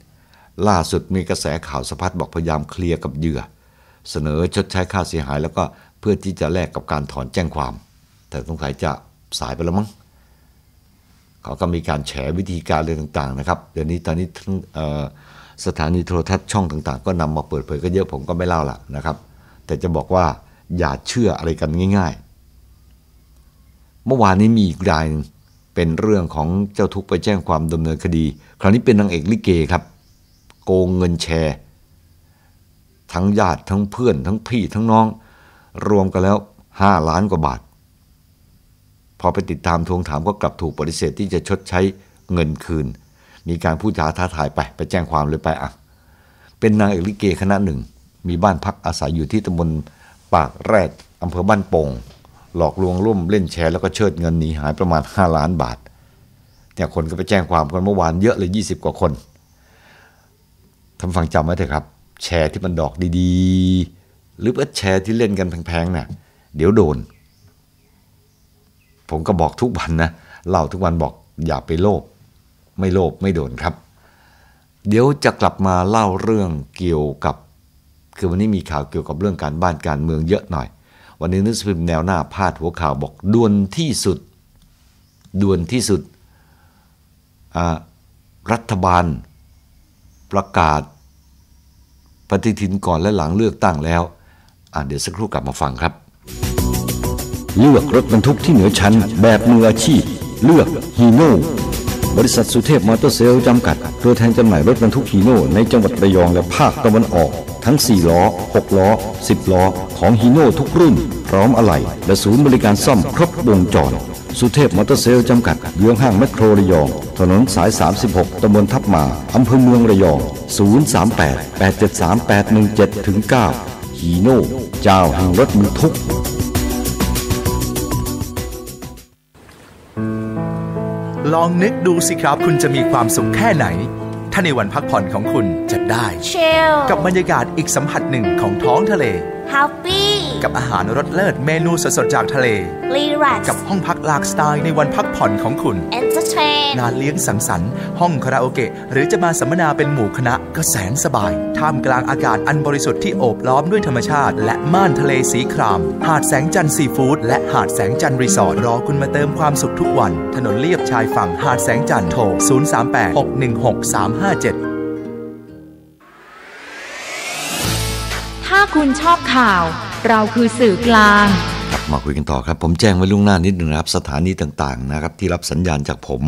ล่าสุดมีกระแสข่าวสะพัดบอกพยายามเคลียร์กับเหยื่อ เสนอชดใช้ค่าเสียหายแล้วก็เพื่อที่จะแลกกับการถอนแจ้งความ แต่สงสัยจะสายไปแล้วมั้ง เขาก็มีการแฉวิธีการเรื่องต่างๆนะครับเดี๋ยวนี้ตอนนี้สถานีโทรทัศน์ช่องต่างๆ ก็นำมาเปิดเผยก็เยอะผมก็ไม่เล่าละนะครับแต่จะบอกว่าอย่าเชื่ออะไรกันง่าย ๆ เมื่อวานนี้มีอีกรายเป็นเรื่องของเจ้าทุกไปแจ้งความดำเนินคดี คราวนี้เป็นนางเอกลิเกครับ โกงเงินแชร์ ทั้งญาติทั้งเพื่อน ทั้งพี่ทั้งน้อง รวมกันแล้ว 5 ล้านกว่าบาท พอไปติดตามทวงถามก็กลับถูกปฏิเสธที่จะชดใช้เงินคืน มีการพูดจาท้าทายไปไปแจ้งความเลยไปอ่ะ เป็นนางเอกลิเกคณะหนึ่งมีบ้านพักอาศัยอยู่ที่ตำบลปากแรดอำเภอบ้านโป่ง หลอกลวงร่วมเล่นแชร์ แล้วก็เชิดเงินหนีหายประมาณ 5 ล้านบาทเนี่ยคนก็ไปแจ้งความกันเมื่อวานเยอะเลย 20 กว่าคนทำาฟังจำไว้เถอะครับ แชร์ที่มันดอกดี ๆ หรือว่าแชร์ที่เล่นกันแพงๆนะ่ะเดี๋ยวโดน ผมก็บอกทุกวันนะ เล่าทุกวันบอกอย่าไปโลภไม่โลภไม่โดนครับ เดี๋ยวจะกลับมาเล่าเรื่องเกี่ยวกับคือวันนี้มีข่าวเกี่ยวกับเรื่องการบ้านการเมืองเยอะหน่อย วันนี้นักสืบแนวหน้าพาดหัวข่าวบอกด่วนที่สุด ด่วนที่สุด รัฐบาล ประกาศ ปฏิทินก่อนและหลังเลือกตั้งแล้ว เดี๋ยวสักครู่กลับมาฟังครับ เลือกรถบรรทุกที่เหนือชั้นแบบมืออาชีพ เลือกฮีโนบริษัทสุเทพมอเตอร์เซลจำกัดตัวแทนจำหน่ายรถบรรทุกฮีโน่ในจังหวัดระยองและภาคตะวันออก ทั้ง 4 ล้อ 6 ล้อ 10 ล้อของฮีโน่ทุกรุ่น พร้อมอะไหล่และศูนย์บริการซ่อมครบวงจร สุเทพมอเตอร์เซลจำกัดเยื้องห้างแมคโครระยอง ถนนสาย 36ตำบลทับมาอำเภอเมืองระยอง 038 873 817 9 ฮีโน่เจ้าแห่งรถบรรทุกลองนึกดูสิครับคุณจะมีความสุขแค่ไหน ถ้าในวันพักผ่อนของคุณจะได้ Chill. กับบรรยากาศอีกสัมผัสหนึ่งของท้องทะเล Happy กับอาหารรสเลิศเมนูสดๆ จากทะเล รีแกกับห้องพักหลากสไตล์ในวันพักผ่อนของคุณ เอนเตอร์เทนงานเลี้ยงสังสรรค์ห้องคาราโอเกะหรือจะมาสัมมนาเป็นหมู่คณะก็แสนสบาย ท่ามกลางอากาศอันบริสุทธิ์ที่โอบล้อมด้วยธรรมชาติ และม่านทะเลสีคราม หาดแสงจันทร์ซีฟู้ดและหาดแสงจันทร์รีสอร์ทรอคุณมาเติมความสุขทุกวัน ถนนเลียบชายฝั่งหาดแสงจันทร์โทร038 616 357 ถ้าคุณชอบข่าวเราคือสื่อกลางกลับมาคุยกันต่อครับ ผมแจ้งไว้ล่วงหน้านิดหนึ่งนะครับ สถานีต่างๆนะครับ ที่รับสัญญาณจากผม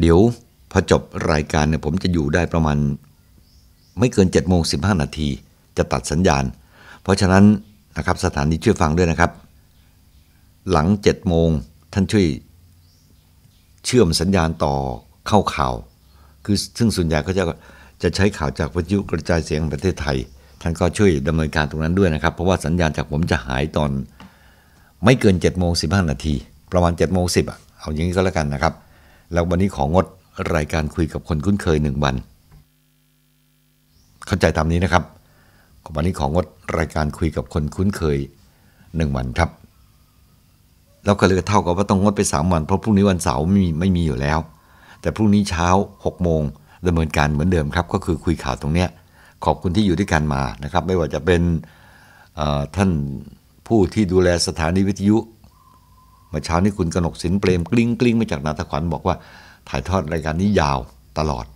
เดี๋ยวพอจบรายการเนี่ยผมจะอยู่ได้ประมาณ ไม่เกิน7จ็ดโมงสินาที จะตัดสัญญาณ เพราะฉะนั้นนะครับสถานีช่วยฟังด้วยนะครับ หลัง7จ็ดโมงท่านช่วย เชื่อมสัญญาณต่อเข้าข่าว คือซึ่งส่วนใหญ่ก็จะจะใช้ข่าวจากวิทยุกระจายเสียงประเทศไทยท่านก็ช่วยดำเนินการตรงนั้นด้วยนะครับเพราะว่าสัญญาณจากผมจะหายตอน ไม่เกิน7จ็ดโมงสินาทีประมาณ7จ็ดโมงสิอ่ะเอาอย่างนี้ก็แล้วกันนะครับแล้ววันนี้ของงดรายการคุยกับคนคุ้นเคยหนึ่งวันเข้าใจตามนี้นะครับวันนี้ของงดรายการคุยกับคนคุ้นเคยหนึ่งวันครับแล้วก็เลยเท่ากับว่าต้องงดไป3วันเพราะพรุ่งนี้วันเสาร์ไม่มีไม่มีอยู่แล้ว แต่พรุ่งนี้เช้า6กโมงดำเนินการเหมือนเดิมครับ ก็คือคุยข่าวตรงเนี้ยขอบคุณที่อยู่ด้วยกันมานะครับ ไม่ว่าจะเป็นท่านผู้ที่ดูแลสถานีวิทยุเมื่อเช้านี้คุณกนกสินเปรมกลิ้งกลิ้งมาจากนาทขวัญบอกว่าถ่ายทอดรายการนี้ยาวตลอด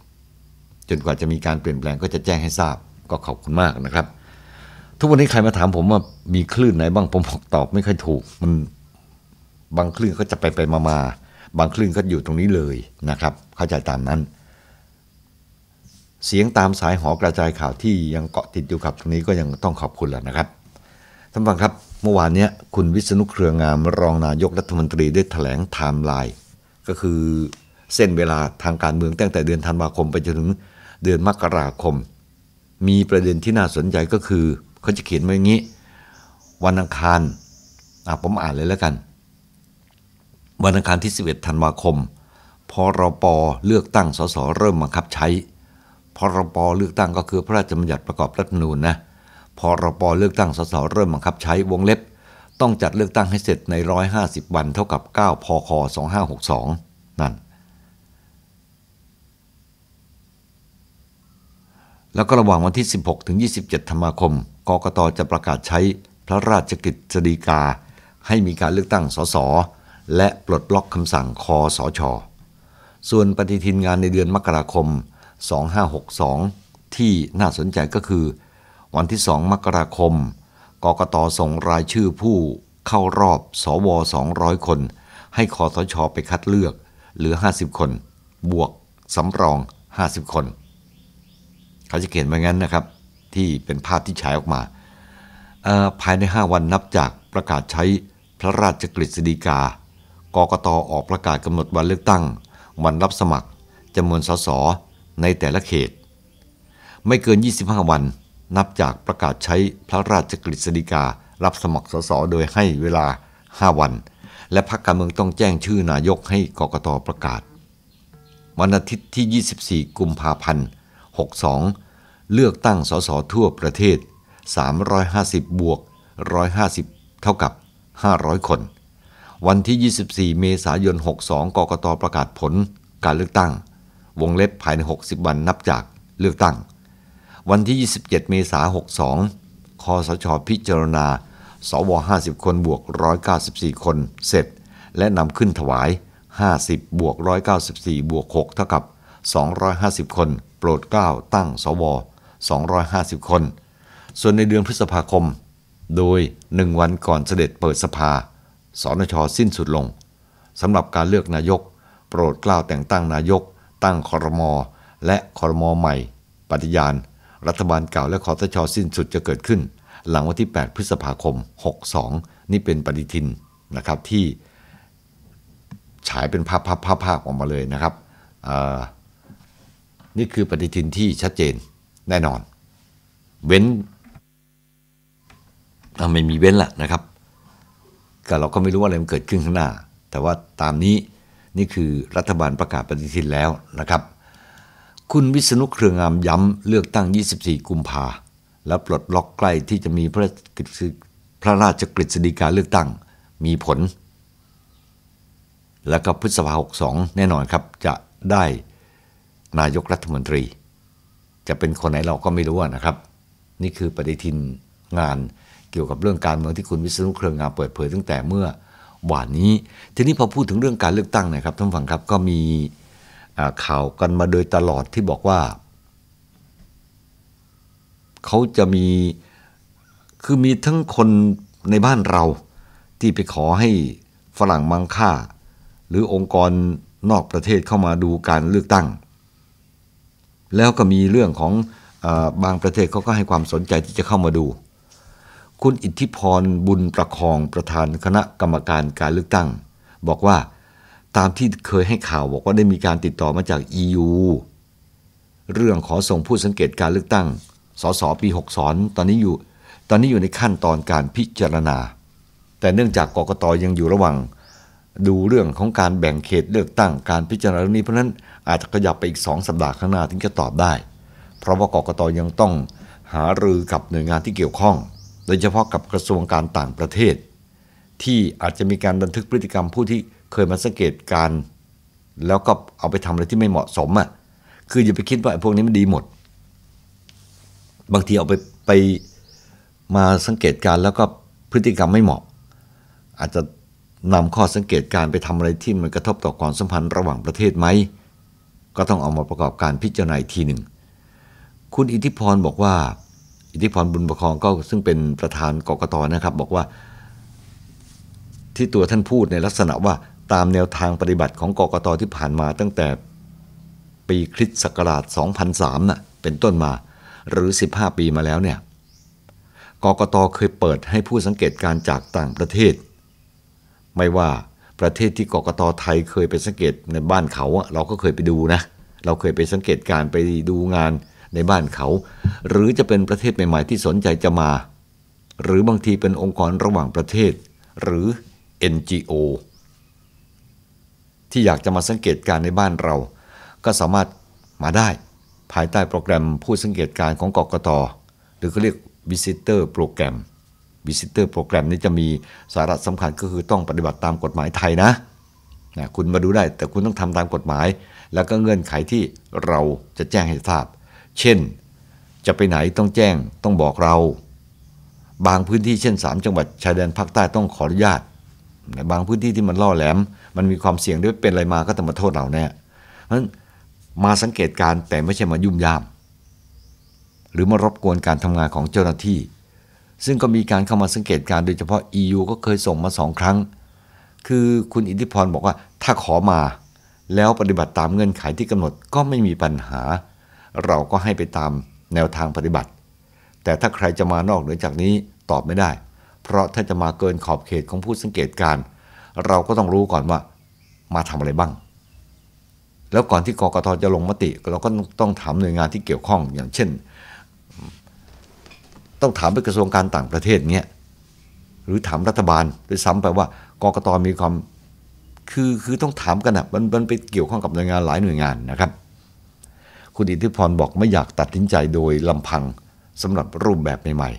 จนกว่าจะมีการเปลี่ยนแปลง ก็จะแจ้งให้ทราบก็ขอบคุณมากนะครับ ทุกวันนี้ใครมาถามผมว่ามีคลื่นไหนบ้างผมบอกตอบไม่ค่อยถูก มันบางคลื่นก็จะไปไปมามา บางคลื่นก็อยู่ตรงนี้เลยนะครับ เข้าใจตามนั้นเสียงตามสายหอกระจายข่าวที่ยังเกาะติดอยู่กับตรงนี้ก็ยังต้องขอบคุณแหละนะครับท่านฟังครับ เมื่อวานนี้คุณวิษณุเครืองามรองนายกรัฐมนตรีได้ถแถลงไทม์ไลน์ก็คือเส้นเวลาทางการเมืองตั้งแต่เดือนธันวาคมไปจนถึงเดือนมกราคม มีประเด็นที่น่าสนใจก็คือเขาจะเขียนมาอย่างนี้ วันอังคารผมอ่านเลยแล้วกันวันอังคารที่11ธันวาคมพรปเลือกตั้งสสเริ่มบังคับใช้พรบเลือกตั้งก็คือพระราชบัญญัติประกอบรัฐธรรมนูญนะพรบเลือกตั้งสสเริ่มบังคับใช้วงเล็บต้องจัดเลือกตั้งให้เสร็จใน 150วันเท่ากับ 9พค 2562นั่น แล้วก็ระหว่างวันที่ 16ถึง27ธันวาคมกกตจะประกาศใช้พระราชกิจจฎีกา ให้มีการเลือกตั้งสส และปลดล็อกคำสั่งคอสอชอส่วนปฏิทินงานในเดือนมกราคม2562 ที่น่าสนใจก็คือ วันที่ 2 มกราคม กกตส่งรายชื่อผู้เข้ารอบ สว 200 คน ให้คอสชอไปคัดเลือกเหลือ 50 คน บวก สำรอง 50 คน เขาจะเขียนไว้งั้นนะครับ ที่เป็นภาพที่ฉายออกมา ภายใน 5 วันนับจากประกาศใช้พระราชกฤษฎีกา กกตอออกประกาศกำหนดวันเลือกตั้งวันรับสมัครจำนวนสสในแต่ละเขต ไม่เกิน 25 วันนับจากประกาศใช้พระราชกฤษฎีการับสมัครสสโดยให้เวลา 5 วัน และพรรคการเมืองต้องแจ้งชื่อนายกให้กกตประกาศ วันอาทิตย์ที่ 24 กุมภาพันธ์ 62 เลือกตั้งสสทั่วประเทศ 350 บวก 150 เท่ากับ 500 คน วันที่ 24 เมษายน 62กกตประกาศผลการเลือกตั้งวงเล็บภายใน 60 วันนับจากเลือกตั้ง วันที่ 27 เมษายน62 คสชพิจารณาสว 50 คนบวก 194 คน เสร็จและนำขึ้นถวาย 50 บวก 194 บวก6เท่ากับ 250 คน โปรดเกล้าตั้ง สว 250 คน ส่วนในเดือนพฤษภาคม โดย 1 วันก่อนเสด็จเปิดสภา สนชสิ้นสุดลงสำหรับการเลือกนายกโปรดเกล้าแต่งตั้งนายกตั้งคอรมอและคอรมอใหม่ ปฏิญาณ รัฐบาลเก่า และคอสชอสิ้นสุดจะเกิดขึ้นหลังวันที่ 8 พฤษภาคม 62 นี่เป็นปฏิทิน นะครับ ที่ฉายเป็นภาพภาพภาพภาพออกมาเลยนะครับนี่คือปฏิทินที่ชัดเจนแน่นอน เว้นไม่มีเว้นละนะครับก็เราก็ไม่รู้ว่าอะไรมันเกิดขึ้นข้างหน้า แต่ว่าตามนี้นี่คือรัฐบาลประกาศปฏิทินแล้วนะครับ คุณวิษณุเครืองามย้ำเลือกตั้ง 24 กุมภาและปลดล็อกใกล้ที่จะมีพระพระราชกฤษฎีกาเลือกตั้งมีผล และก็พฤษภา62แน่นอนครับจะได้นายกรัฐมนตรี จะเป็นคนไหนเราก็ไม่รู้นะครับ นี่คือปฏิทินงานเกี่ยวกับเรื่องการเมืองที่คุณวิษณุเครืองามเปิดเผยตั้งแต่เมื่อวานนี้ทีนี้พอพูดถึงเรื่องการเลือกตั้งนะครับท่านฟังครับก็มีข่าวกันมาโดยตลอดที่บอกว่าเขาจะมีคือมีทั้งคนในบ้านเราที่ไปขอให้ฝรั่งมังค่า หรือองค์กรนอกประเทศเข้ามาดูการเลือกตั้ง แล้วก็มีเรื่องของอบางประเทศเขาก็ให้ความสนใจที่จะเข้ามาดูคุณอิทธิพรบุญประคองประธานคณะกรรมการการเลือกตั้ง บอกว่าตามที่เคยให้ข่าวบอกว่าได้มีการติดต่อมาจาก EU เรื่องขอส่งผู้สังเกตการเลือกตั้งสสปี6นตอนนี้อยู่ ตอนนี้อยู่ในขั้นตอนการพิจารณา แต่เนื่องจากกกตยังอยู่ระหว่างดูเรื่องของการแบ่งเขตเลือกตั้งการพิจารณาเรื่องนี้เพราะนั้นอาจจะขยับไปอีกงสัปดาห์ข้างหน้าถึงจะตอบได้ เพราะว่ากกตยังต้องหารือกับหน่วยงานที่เกี่ยวข้องโดยเฉพาะกับกระทรวงการต่างประเทศ ที่อาจจะมีการบันทึกพฤติกรรมผู้ที่เคยมาสังเกตการแล้วก็เอาไปทำอะไรที่ไม่เหมาะสมอะ่ะคืออย่าไปคิดว่าพวกนี้มันดีหมด บางทีเอาไปไปมาสังเกตการแล้วก็พฤติกรรมไม่เหมาะ อาจจะนำข้อสังเกตการไปทำอะไรที่มันกระทบต่อความสัมพันธ์ระหว่างประเทศไหมก็ต้องเอามาประกอบการพิจารณาทีหนึ่งคุณอิทธิพรบอกว่าอิทธิพรบุญประคองก็ซึ่งเป็นประธานกกตนะครับ บอกว่า ที่ตัวท่านพูดในลักษณะว่าตามแนวทางปฏิบัติของกกตที่ผ่านมา ตั้งแต่ปีคริสตศักราช 2003นะ่ะเป็นต้นมาหรือ 15 ปีมาแล้วเนี่ยกกตเคยเปิดให้ผู้สังเกตการจากต่างประเทศ ไม่ว่าประเทศที่กกตไทยเคยไปสังเกตในบ้านเขาเราก็เคยไปดูนะเราเคยไปสังเกตการไปดูงานในบ้านเขา หรือจะเป็นประเทศใหม่ๆที่สนใจจะมา หรือบางทีเป็นองค์กรระหว่างประเทศ หรือ NGO ที่อยากจะมาสังเกตการในบ้านเราก็สามารถมาได้ ภายใต้โปรแกรมผู้สังเกตการของกกตหรือเขาเรียก Visitor Program Visitor Program นี้จะมีสาระสำคัญก็คือต้องปฏิบัติตามกฎหมายไทยนะนะ คุณมาดูได้แต่คุณต้องทำตามกฎหมาย แล้วก็เงื่อนไขที่เราจะแจ้งให้ทราบเช่น จะไปไหนต้องแจ้งต้องบอกเรา บางพื้นที่เช่น 3 จังหวัดชายแดนภาคใต้ต้องขออนุญาตในบางพื้นที่ที่มันล่อแหลม มันมีความเสี่ยงด้วยเป็นอะไรมาก็ต้องมาโทษเราแน่เพราะะนั้นมาสังเกตการแต่ไม่ใช่มายุ่มยาม หรือมารบกวนการทำงานของเจ้าหน้าที่ ซึ่งก็มีการเข้ามาสังเกตการโดยเฉพาะ EU ก็เคยส่งมาสองครั้ง คือคุณอิทธิพรบอกว่าถ้าขอมา แล้วปฏิบัติตามเงื่อนไขที่กำหนดก็ไม่มีปัญหาเราก็ให้ไปตามแนวทางปฏิบัติ แต่ถ้าใครจะมานอกเหนือจากนี้ตอบไม่ได้ เพราะถ้าจะมาเกินขอบเขตของผู้สังเกตการ เราก็ต้องรู้ก่อนว่า มาทำอะไรบ้าง แล้วก่อนที่กกตจะลงมติเราก็ต้องถามหน่วยงานที่เกี่ยวข้อง อย่างเช่น ต้องถามไปกระทรวงการต่างประเทศเนี้ยหรือถามรัฐบาลด้วยซ้ำไปว่า กกตมีความคือคือต้องถามกันอ่ะมันมันไปเกี่ยวข้องกับหน่วยงานหลายหน่วยงานนะครับคุณอิทธิพรบอกไม่อยากตัดสินใจโดยลำพังสำหรับรูปแบบใหม่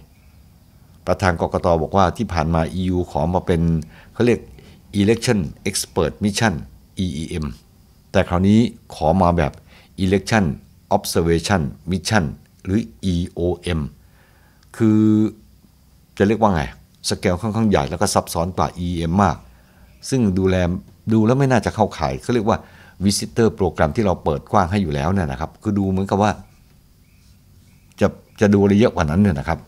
ๆประธานกกตบอกว่าที่ผ่านมา EU ขอมาเป็นเขาเรียก Election Expert Mission EEM แต่คราวนี้ขอมาแบบ Election Observation Mission หรือ EOM คือจะเรียกว่าไงสเกลค่อนข้างใหญ่แล้วก็ซับซ้อนกว่า EM มาก ซึ่งดูแลดูแล้วไม่น่าจะเข้าข่ายเขาเรียกว่าวิสิเตอร์โปรแกรมที่เราเปิดกว้างให้อยู่แล้วเนี่ยนะครับคือดูเหมือนกับว่า จะจะดูอะไรเยอะกว่านั้นเนี่ยนะครับ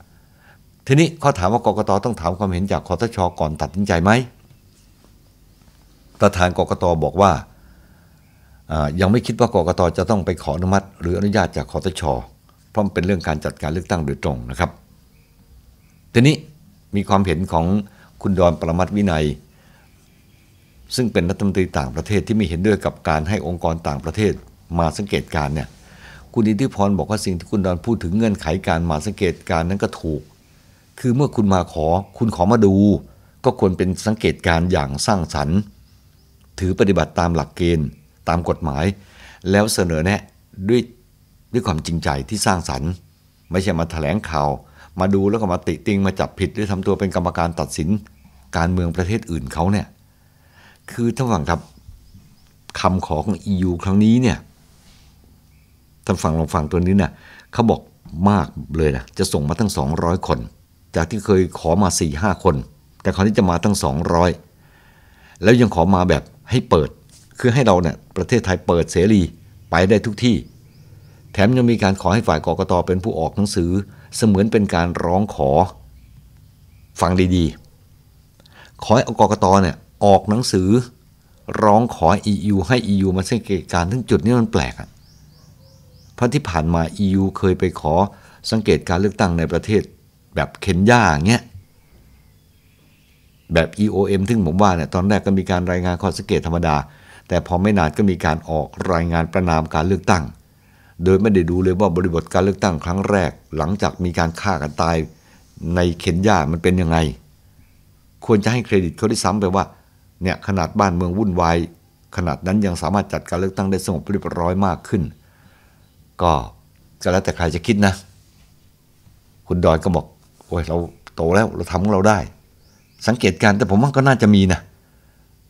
ทีนี้เขาถามว่ากกตต้องถามความเห็นจากคอทชอก่อนตัดสินใจไหมประธานกกตบอกว่า ยังไม่คิดว่ากกตจะต้องไปขออนุมัติหรืออนุญาตจากคอทชอเพราะมันเป็นเรื่องการจัดการเลือกตั้งโดยตรงนะครับ ทีนี้มีความเห็นของคุณดอนประมัตวินัยซึ่งเป็นรัฐมนตรีต่างประเทศที่ไม่เห็นด้วยกับการให้องค์กรต่างประเทศมาสังเกตการเนี่ย คุณอิทธิพรบอกว่าสิ่งที่คุณดอนพูดถึงเงื่อนไขการมาสังเกตการนั้นก็ถูก คือเมื่อคุณมาขอคุณขอมาดู ก็ควรเป็นสังเกตการอย่างสร้างสรรค์ ถือปฏิบัติตามหลักเกณฑ์ ตามกฎหมาย แล้วเสนอแนะด้วยด้วยความจริงใจที่สร้างสรรค์ ไม่ใช่มาถแถลงข่าวมาดูแล้วก็มาติติง มาจับผิดหรือทำตัวเป็นกรรมการตัดสิน การเมืองประเทศอื่นเขาเนี่ยคือท่านฟังครับคำขอของ EU ครั้งนี้เนี่ยท่านฟังลองฟังตัวนี้นะเขาบอกมากเลยนะจะส่งมาทั้ง 200 คน จากที่เคยขอมา4-5หคน แต่คราวนี้จะมาทั้ง 200 แล้วยังขอมาแบบให้เปิดคือให้เราเนี่ยประเทศไทยเปิดเสรีไปได้ทุกที่ แถมยังมีการขอให้ฝ่ายกรกตเป็นผู้ออกหนังสือเสมือนเป็นการร้องขอ ฟังดี ๆ ขอให้กกตเนี่ยออกหนังสือร้องขอ EU ให้ EU มาสังเกตการทึ้งจุดนี้มันแปลกอะเพราะที่ผ่านมา EU เคยไปขอสังเกตการเลือกตั้งในประเทศ แบบเคนยาเงี้ยแบบ EOM ทึ่งผมว่าเนี่ยตอนแรกก็มีการรายงานข้อสังเกตธรรมดา แต่พอไม่นานก็มีการออกรายงานประนามการเลือกตั้ง โดยไม่ได้ดูเลยว่าบริบทการเลือกตั้งครั้งแรกหลังจากมีการฆ่ากันตาย ในเคนยา มันเป็นยังไง ควรจะให้เครดิตเขาด้วยซ้ำไปว่าเนี่ยขนาดบ้านเมืองวุ่นวายขนาดนั้นยังสามารถจัดการเลือกตั้งได้สงบเรียบร้อยมากขึ้น ก็จะแล้วแต่ใครจะคิดนะ คุณดอยก็บอก โอ้ย เราโตแล้ว เราทำของเราได้ สังเกตการแต่ผมว่าก็น่าจะมีนะ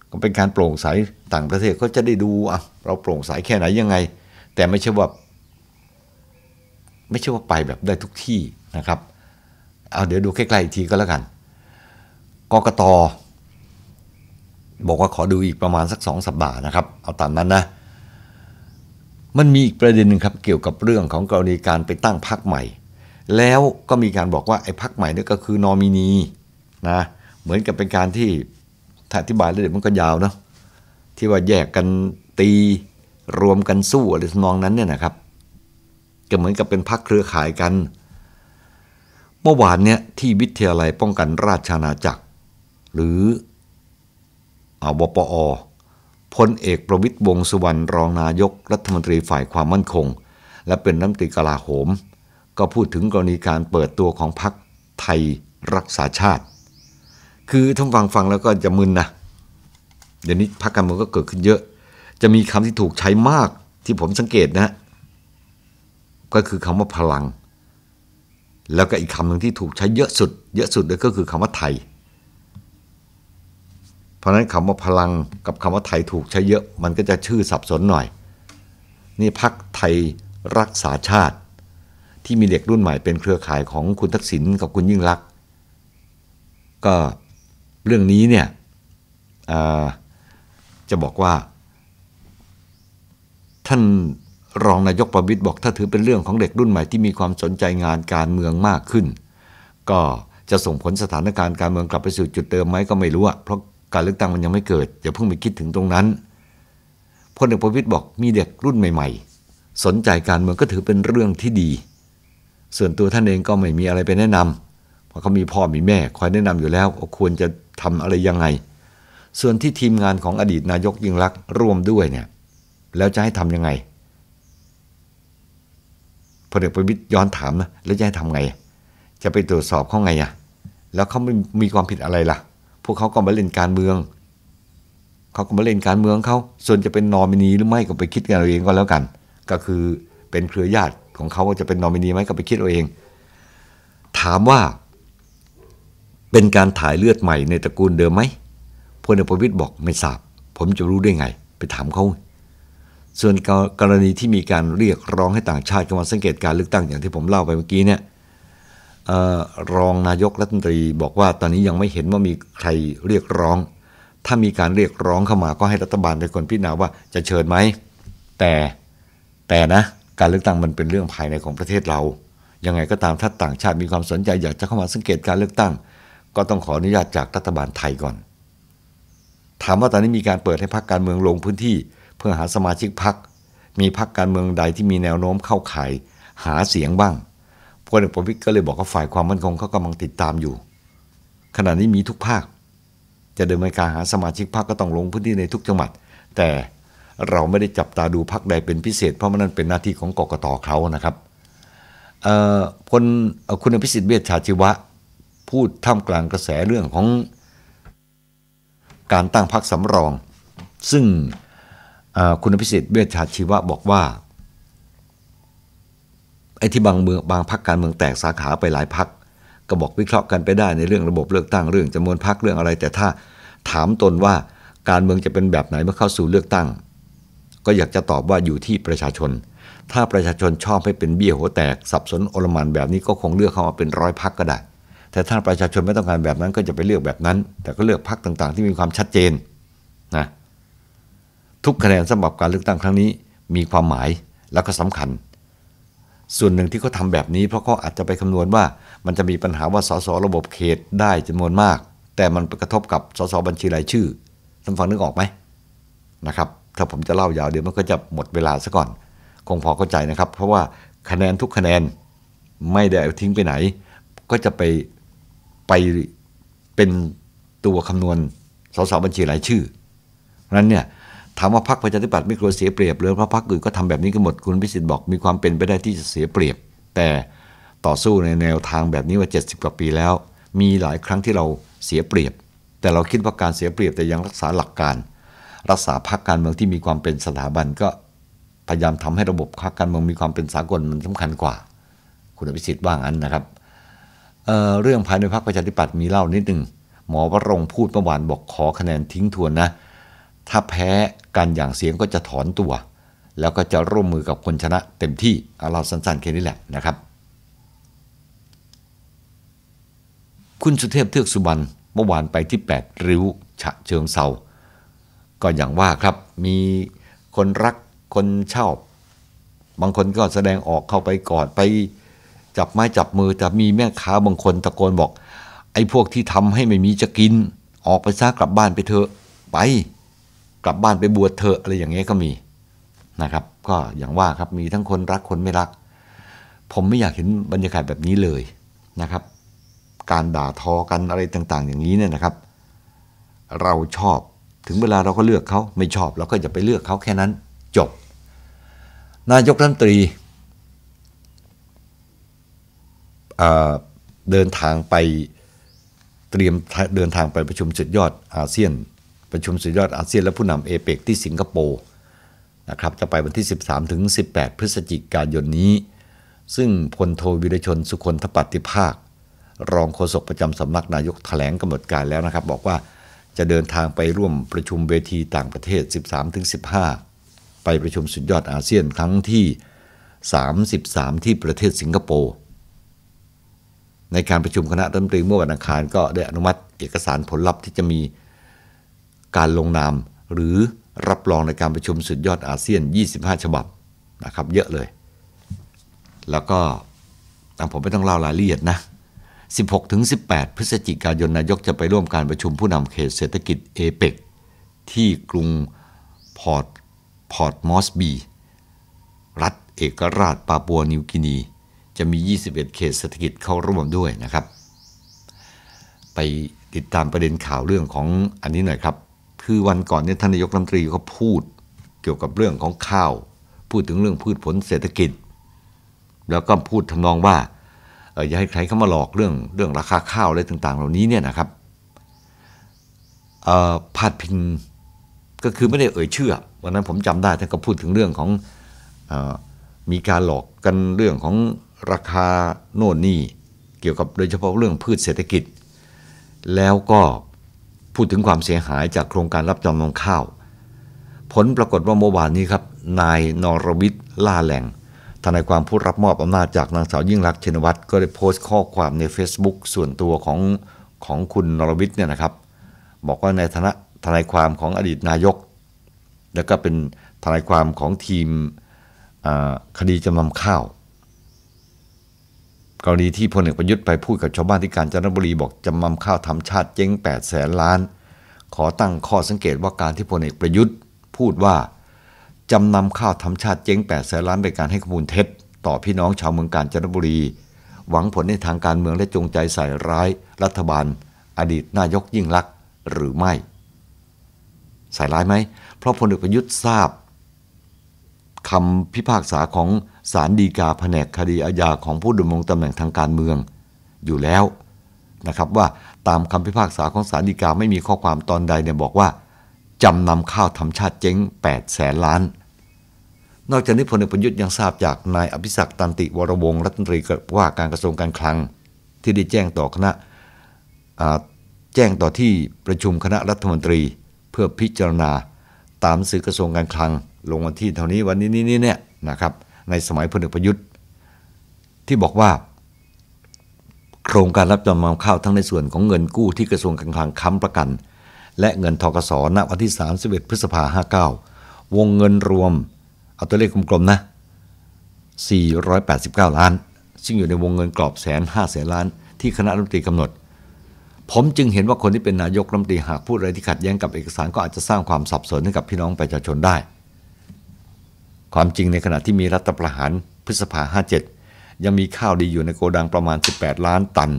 ก็เป็นการโปร่งใสต่างประเทศ ก็จะได้ดูอ่ะ เราโปร่งใสแค่ไหนยังไง แต่ไม่ใช่ว่า ไม่ใช่ว่าไปแบบได้ทุกที่นะครับ เอาเดี๋ยวดูใกล้ๆอีกทีก็แล้วกันกกตบอกว่าขอดูอีกประมาณสัก2สัปดาห์นะครับ เอาตามนั้นนะ มันมีอีกประเด็นหนึ่งครับเกี่ยวกับเรื่องของกรณีการไปตั้งพักใหม่ แล้วก็มีการบอกว่าไอ้พักใหม่นี่ก็คือนอมินีนะ เหมือนกับเป็นการที่อธิบายแล้วเดี๋ยมันก็ยาวเนาะที่ว่าแยกกันตีรวมกันสู้อะไรทนองนั้นเนี่ยนะครับ ก็เหมือนกับเป็นพักเครือข่ายกัน เมื่อวานเนี่ยที่วิทยาลัยป้องกันราชอาณาจักร หรือาวปอพลเอกประวิทยวงสุวรรณรองนายกรัฐมนตรีฝ่ายความมั่นคง และเป็นรัฐมนตรีกลาโหม ก็พูดถึงกรณีการเปิดตัวของพรรคไทยรักษาชาติ คือท่านฟังฟังแล้วก็จะมึนนะ เดี๋ยวนี้พรรคการเมืองก็เกิดขึ้นเยอะ จะมีคำที่ถูกใช้มากที่ผมสังเกตนะ ก็คือคำว่าพลัง แล้วก็อีกคำหนึ่งที่ถูกใช้เยอะสุด เยอะสุดเลยก็คือคำว่าไทยราะฉะนั้นคำว่าพลังกับคำว่าไทยถูกใช้เยอะมันก็จะชื่อสับสนหน่อย นี่พักไทยรักษาชาติที่มีเด็กรุ่นใหม่เป็นเครือข่ายของคุณทักษิณกับคุณยิ่งรักก็เรื่องนี้เนี่ยจะบอกว่าท่านรองนายกประวิตยบอกถ้าถือเป็นเรื่องของเด็กรุ่นใหม่ที่มีความสนใจงานการเมืองมากขึ้น ก็จะส่งผลสถานการณ์การเมืองกลับไปสู่จุดเดิมไหมก็ไม่รู้อะเพราะการเลือกตั้งมันยังไม่เกิดอย่าเพิ่งไปคิดถึงตรงนั้นพลเอกประวิตยบอกมีเด็กรุ่นใหม่ๆ สนใจการเมืองก็ถือเป็นเรื่องที่ดี ส่วนตัวท่านเองก็ไม่มีอะไรไปแนะนำเพราะเขา มีพ่อมีแม่คอยแนะนำอยู่แล้ว ควรจะทำอะไรยังไง ส่วนที่ทีมงานของอดีตนายกยิ่งรักร่วมด้วยเนี่ย แล้วจะให้ทํำยังไงพลเอกประวิตยย้อนถามนะแล้วจะให้ทำไง จะไปตรวจสอบเขาไงอะแล้วเขาไม่มีความผิดอะไรล่ะพวกเขาก็มาเล่นการเมืองเขาก็มาเล่นการเมืองเขาส่วนจะเป็นนอมินีหรือไม่ก็ไปคิดกันเอาเองก็แล้วกัน ก็คือเป็นเครือญาติของเขาจะเป็นนอมินีไหมก็ไปคิดเอาเอง ถามว่า เป็นการถ่ายเลือดใหม่ในตระกูลเดิมไหมพลเอกประวิตยบอกไม่ทราบ ผมจะรู้ได้ไง ไปถามเขาส่วนกรณีที่มีการเรียกร้องให้ต่างชาติเข้ามาสังเกตการเลือกตั้งอย่างที่ผมเล่าไปเมื่อกี้เนี่ยรองนายกรัฐมนตรีบอกว่าตอนนี้ยังไม่เห็นว่ามีใครเรียกร้อง ถ้ามีการเรียกร้องเข้ามาก็ให้รัฐบาลเป็นคนพิจารณาว่าจะเชิญไหมแต่แต่นะการเลือกตั้งมันเป็นเรื่องภายในของประเทศเรา ยังไงก็ตามถ้าต่างชาติมีความสนใจอยากจะเข้ามาสังเกตการเลือกตั้ง ก็ต้องขออนุญาตจากรัฐบาลไทยก่อน ถามว่าตอนนี้มีการเปิดให้พักการเมืองลงพื้นที่ เพื่อหาสมาชิกพักมีพักการเมืองใดที่มีแนวโน้มเข้าข่ายหาเสียงบ้างลเอกประวิตยก็เลยบอกว่าฝ่ายความมั่นคงเขากำลังติดตามอยู่ ขณะนี้มีทุกภาค จะเดินไปการหาสมาชิกพรรคก็ต้องลงพื้นที่ในทุกจังหวัด แต่เราไม่ได้จับตาดูพรรคใดเป็นพิเศษเพราะมันนั่นเป็นหน้าที่ของกกตเขานะครับ คนคุณพิสิทธิ์เวชชาชีวะ พูดท่ามกลางกระแสเรื่องของการตั้งพรรคสำรอง ซึ่งคุณพิสิทธิ์เวชชาชีวะบอกว่าอ้ที่บางเมืองบางพักการเมืองแตกสาขาไปหลายพักก็บอกวิเคราะห์กันไปได้ในเรื่องระบบเลือกตั้งเรื่องจำนวนพักเรื่องอะไร แต่ถ้าถามตนว่าการเมืองจะเป็นแบบไหนเมื่อเข้าสู่เลือกตั้ง ก็อยากจะตอบว่าอยู่ที่ประชาชน ถ้าประชาชนชอบให้เป็นเบี้ยหัวแตกสับสนโอลมันแบบนี้ก็คงเลือกเข้ามาเป็นร้อยพักก็ได้แต่ถ้าประชาชนไม่ต้องการแบบนั้นก็จะไปเลือกแบบนั้น แต่ก็เลือกพักต่างๆ ที่มีความชัดเจนนะทุกคะแนนสำหรับการเลือกตั้งครั้งนี้ มีความหมายและก็สำคัญส่วนหนึ่งที่เขาทาแบบนี้เพราะเขาอาจจะไปคำนวณว่ามันจะมีปัญหาว่าสสระบบเขตได้จำนวนมาก แต่มันกระทบกับสสบัญชีรายชื่อท่านฟังนึกออกไหมนะครับ ถ้าผมจะเล่ายาวเดี๋ยวมันก็จะหมดเวลาซะก่อน คงพอเข้าใจนะครับ เพราะว่าคะแนนทุกคะแนนไม่ได้ทิ้งไปไหน ก็จะไปไปเป็นตัวคำนวณสสบัญชีรายชื่อนั้นเนี่ยถามว่าพรรคประชาธิปัตย์ไม่กลัวเสียเปรียบรือเพราะพรรคอื่นก็ทำแบบนี้กันหมดคุณพิสิทธิ์บอกมีความเป็นไปได้ที่จะเสียเปรียบ แต่ต่อสู้ในแนวทางแบบนี้มา70กว่าปีแล้ว มีหลายครั้งที่เราเสียเปรียบ แต่เราคิดว่าการเสียเปรียบแต่ยังรักษาหลักการ รักษาพรรคการเมืองที่มีความเป็นสถาบันก็พยายามทำให้ระบบพรรคการเมืองมีความเป็นสากลมันสำคัญกว่า คุณพิสิทธิ์ว่างั้นนะครับเเรื่องภายในพรรคประชาธิปัตย์มีเล่านิดหนึ่งหมอวรงพูดเมื่อวานบอกขอคะแนนทิ้งทวนนะถ้าแพ้การอย่างเสียงก็จะถอนตัว แล้วก็จะร่วมมือกับคนชนะเต็มที่เอาเราสั้นๆ แค่นี้แหละนะครับ คุณสุเทพเทือกสุบรรณเมื่อวานไปที่ 8 ริ้วฉะเชิงเซา ก็อย่างว่าครับมีคนรักคนชอบบางคนก็แสดงออกเข้าไปกอดไปจับไม้ จับมือแต่มีแม่ค้าบางคน ตะโกนบอก ไอ้พวกที่ทำให้ไม่มีจะกินออกไปซากลับบ้านไปเถอะไปกลับบ้านไปบวชเถอะอะไรอย่างเงี้ยก็มีนะครับ ก็อย่างว่าครับมีทั้งคนรักคนไม่รัก ผมไม่อยากเห็นบรรยากาศแบบนี้เลยนะครับ การด่าทอกันอะไรต่างๆ อย่างนี้เนี่ยนะครับ เราชอบถึงเวลาเราก็เลือกเขาไม่ชอบ เราก็จะไปเลือกเขาแค่นั้น จบ นายกรัฐมนตรีเดินทางไปเตรียมเดินทางไปประชุมสุดยอดอาเซียนประชุมสุดยอดอาเซียนและผู้นำเอเปกที่สิงคโปร์นะครับจะไปวันที่ 13 ถึง 18 พฤศจิกายนนี้ ซึ่งพลโทวิรชนสุคนธปฏิภาค รองโฆษกประจำสำนักนายกถแถลงกำหนดการแล้วนะครับ บอกว่าจะเดินทางไปร่วมประชุมเวทีต่างประเทศ 13ถึง15 ไปประชุมสุดยอดอาเซียนครั้งที่ 33 ที่ประเทศสิงคโปร์ในการประชุมคณะรัฐมนตรีเมื่อวันอังคารก็ได้อนุมัติเอกสารผลลัพธ์ที่จะมีการลงนามหรือรับรองในการประชุมสุดยอดอาเซียน 25 ฉบับ นะครับเยอะเลย แล้วก็ผมไม่ต้องเล่ารายละเอียดนะ 16ถึง18 พฤศจิกายนนายกจะไปร่วมการประชุมผู้นำเขตเศรษฐกิจเอเปกที่กรุงพอร์ตพอร์ตมอสบี รัฐเอกราชปาปัวนิวกินีจะมี 21 เขตเศรษฐกิจเข้าร่วมด้วยนะครับ ไปติดตามประเด็นข่าวเรื่องของอันนี้หน่อยครับคือวันก่อนเนี่ยท่านนายกรัฐมนตรีเขาพูดเกี่ยวกับเรื่องของข้าว พูดถึงเรื่องพืชผลเศรษฐกิจ แล้วก็พูดทำนองว่าอย่าให้ใครเข้ามาหลอกเรื่องเรื่องราคาข้าวอะไรต่าง ๆ เหล่านี้เนี่ยนะครับพาดพิงก็คือไม่ได้เอ่ยเชื่อวันนั้นผมจำได้ท่านก็พูดถึงเรื่องของอมีการหลอกกันเรื่องของราคาโน่นนี่เกี่ยวกับโดยเฉพาะเรื่องพืชเศรษฐกิจ แล้วก็พูดถึงความเสียหายจากโครงการรับจำนำข้าว ผลปรากฏว่าเมื่อวานนี้ครับ นายนรวิทย์ล่าแหลงทนายความผู้รับมอบอำนาจจากนางสาวยิ่งรักชินวัตร ก็ได้โพสต์ข้อความใน Facebook ส่วนตัวของของคุณนรวิทย์เนี่ยนะครับบอกว่าในฐานะทนายความของอดีตนายก แล้วก็เป็นทนายความของทีมคดีจำนำข้าวกรณีที่พลเอกประยุทธ์ไปพูดกับชาวบ้านที่กาญจนบุรีบอกจำนำข้าวทำชาติเจ๊ง8 แสนล้าน ขอตั้งข้อสังเกตว่าการที่พลเอกประยุทธ์ พูดว่าจำนำข้าวทำชาติเจ๊ง8 แสนล้านเป็นการให้ข้อมูลเท็จ ต่อพี่น้องชาวเมืองกาญจนบุรี หวังผลในทางการเมืองและจงใจใส่ร้าย รัฐบาล อดีตนายกยิ่งลักษณ์หรือไม่ใส่ร้ายไหมเพราะพลเอกประยุทธ์ทราบคำพิพากษาของศาลฎีกาแผนกคดีอาญาของผู้ดำรงตำแหน่งทางการเมืองอยู่แล้วนะครับว่าตามคำพิพากษาของศาลฎีกาไม่มีข้อความตอนใดเนี่ยบอกว่าจำนำข้าวทำชาติเจ๊ง8แสนล้าน นอกจากนี้พลเอกประยุทธ์ยังทราบจากนายอภิศักตันติวรวงรัฐมนตรี ว่าการกระทรวงการคลัง ที่ได้แจ้งต่อคณะแจ้งต่อที่ประชุมคณะรัฐมนตรีเพื่อพิจารณาตามสื่อกระทรวงการคลังลงวันที่เท่านี้วันนี้นี่นี่เนี่ยนะครับในสมัยพลเอกประยุทธ์ ที่บอกว่า โครงการรับจำนำข้าวทั้งในส่วนของเงินกู้ที่กระทรวงการคลังค้ำประกัน และเงินทกสณวันที่31พฤษภา59 วงเงินรวมเอาตัวเลขกลมๆนะ489 ล้าน ซึ่งอยู่ในวงเงินกรอบแสนห้าแสนล้าน ที่คณะรัฐมนตรีกำหนด ผมจึงเห็นว่าคนที่เป็นนายกรัฐมนตรีหากพูดอะไรที่ขัดแย้งกับเอกสารก็อาจจะสร้างความสับสนให้กับพี่น้องประชาชนได้ความจริงในขณะที่มีรัฐประหารพฤษภา 57 ยังมีข้าวดีอยู่ในโกดังประมาณ 18 ล้านตัน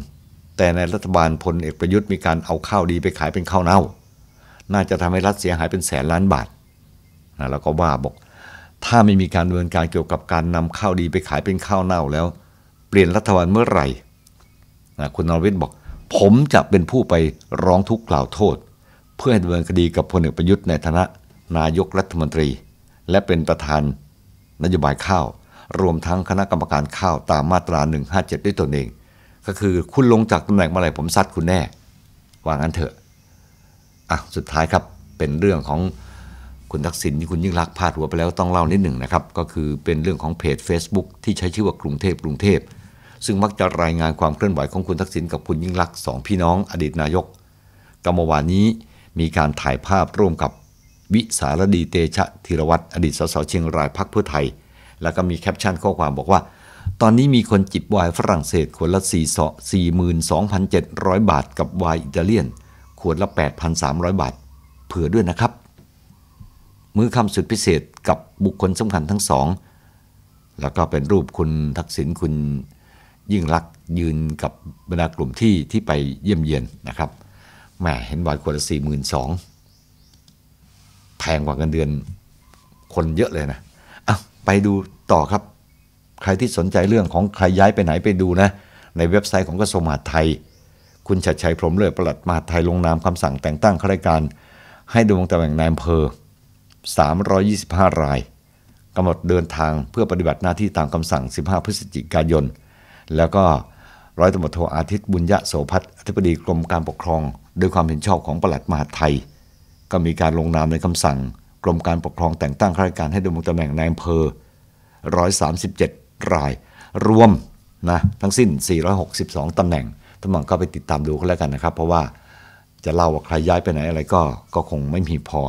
แต่ในรัฐบาลพลเอกประยุทธ์มีการเอาข้าวดีไปขายเป็นข้าวเน่า น่าจะทำให้รัฐเสีย หายเป็นแสน ล้านบาทนะแล้วก็ ว่า บอก ถ้าไม่มีการดำเนินการเกี่ยวกับการนำข้าวดีไปขายเป็นข้าวเน่าแล้ว เปลี่ยนรัฐบาลเมื่อไหร่นะคุณนรวิทย์บอก ผมจะเป็นผู้ไปร้องทุกข์กล่าวโทษ เพื่อให้ดำเนินคดีกับพลเอกประยุทธ์ในฐานะนายกรัฐมนตรี และเป็นประธานนโยบายข้าว รวมทั้งคณะกรรมการข้าวตามมาตรา 157 ด้วยตนเอง ก็คือคุณลงจากตำแหน่งเมื่อไหร่ ผมซัดคุณแน่วางอันเถอะ อ่ะ สุดท้ายครับ เป็นเรื่องของคุณทักษิณที่คุณยิ่งรักพาดหัวไปแล้วต้องเล่านิดหนึ่งนะครับ ก็คือเป็นเรื่องของเพจ Facebook ที่ใช้ชื่อว่ากรุงเทพกรุงเทพซึ่งมักจะรายงานความเคลื่อนไหวของคุณทักษิณกับคุณยิ่งรักสองพี่น้อง อดีตนายกก็เมื่อวานนี้มีการถ่ายภาพร่วมกับวิสารดีเตชะธีรวัตรอดีตสสเชียงรายพักเพื่อไทย แล้วก็มีแคปชั่นข้อความบอกว่า ตอนนี้มีคนจิบวายฝรั่งเศสขวดละ 42,700 บาท กับวายอิตาเลียนขวดละ 8,300 บาท เผื่อด้วยนะครับ มือคำสุดพิเศษกับบุคคลสำคัญทั้งสอง แล้วก็เป็นรูปคุณทักษิณคุณยิ่งรักยืนกับบรรดากลุ่มที่ที่ไปเยี่ยมเยียนนะครับแหมเห็นวายขวดละ 42,000แพงกว่าเงินเดือนคนเยอะเลยนะอะไปดูต่อครับ ใครที่สนใจเรื่องของใครย้ายไปไหนไปดูนะ ในเว็บไซต์ของกระทรวงมหาดไทย คุณชัดชัย พรมเลิศ ปลัดมหาดไทยลงนามคำสั่งแต่งตั้งข้าราชการ ให้ดำรงตำแหน่งนายอำเภอ325 รายกำหนดเดินทางเพื่อปฏิบัติหน้าที่ตามคำสั่ง 15 พฤศจิกายน แล้วก็ร้อยตำรวจโทอาทิตย์บุญยะโสพัฒน์อธิบดีกรมการปกครอง โดยความเห็นชอบของปลัดมหาดไทยก็มีการลงนามในคำสั่ง กรมการปกครองแต่งตั้งข้าราชการให้ดำรงตำแหน่งในอำเภอ 137 ราย รวมนะทั้งสิ้น 462 ตำแหน่งท่าน้ชมก็ไปติดตามดูกันแล้วกันนะครับ เพราะว่าจะเล่าว่าใครย้ายไปไหน อะไรก็ก็คงไม่มีพอ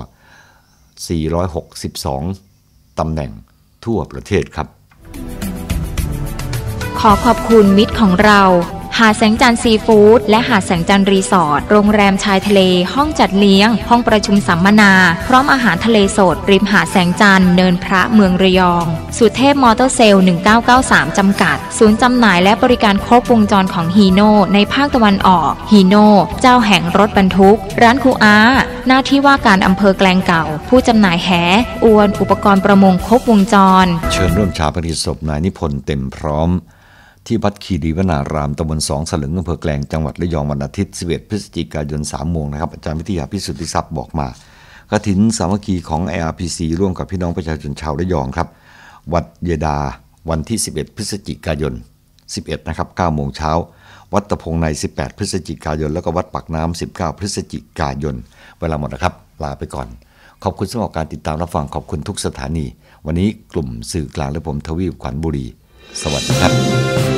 462 ตำแหน่งทั่วประเทศครับ ขอขอบคุณมิตรของเราหาดแสงจันทร์ซีฟู้ดและหาดแสงจันทร์รีสอร์ท โรงแรมชายทะเล ห้องจัดเลี้ยง ห้องประชุมสัมมนา พร้อมอาหารทะเลสด ริมหาดแสงจันทร์เนินพระเมืองระยอง สุเทพมอเตอร์เซลล์1993 จำกัด ศูนย์จำหน่ายและบริการครบวงจรของฮีโน่ในภาคตะวันออกฮีโน่เจ้าแห่งรถบรรทุก ร้านคูอา หน้าที่ว่าการอำเภอแกลงเก่า ผู้จำหน่ายแหอวนอุปกรณ์ประมงครบวงจร เชิญร่วมชาปนิศพนายนิพนธ์เต็มพร้อมที่วัดคีรีวนารามตำบลสองสลึงอำเภอแกลงจังหวัดระยอง วันอาทิตย์ 11 พฤศจิกายน3โมงนะครับอาจารย์วิทยาพิสุทธิทรัพย์บอกมากระถินสามัคคีของ ARPC ร่วมกับพี่น้องประชาชนชาวระยองครับ วัดเยดาวันที่ 11 พฤศจิกายน 11นะครับ9โมงเช้า วัดตะพงใน 18 พฤศจิกายน แล้วก็วัดปักน้ำ19พฤศจิกายนเวลาหมดนะครับ ลาไปก่อน ขอบคุณสำหรับการติดตามรับฟังขอบคุณทุกสถานี วันนี้กลุ่มสื่อกลางและผมทวีปขวัญบุรี สวัสดีครับ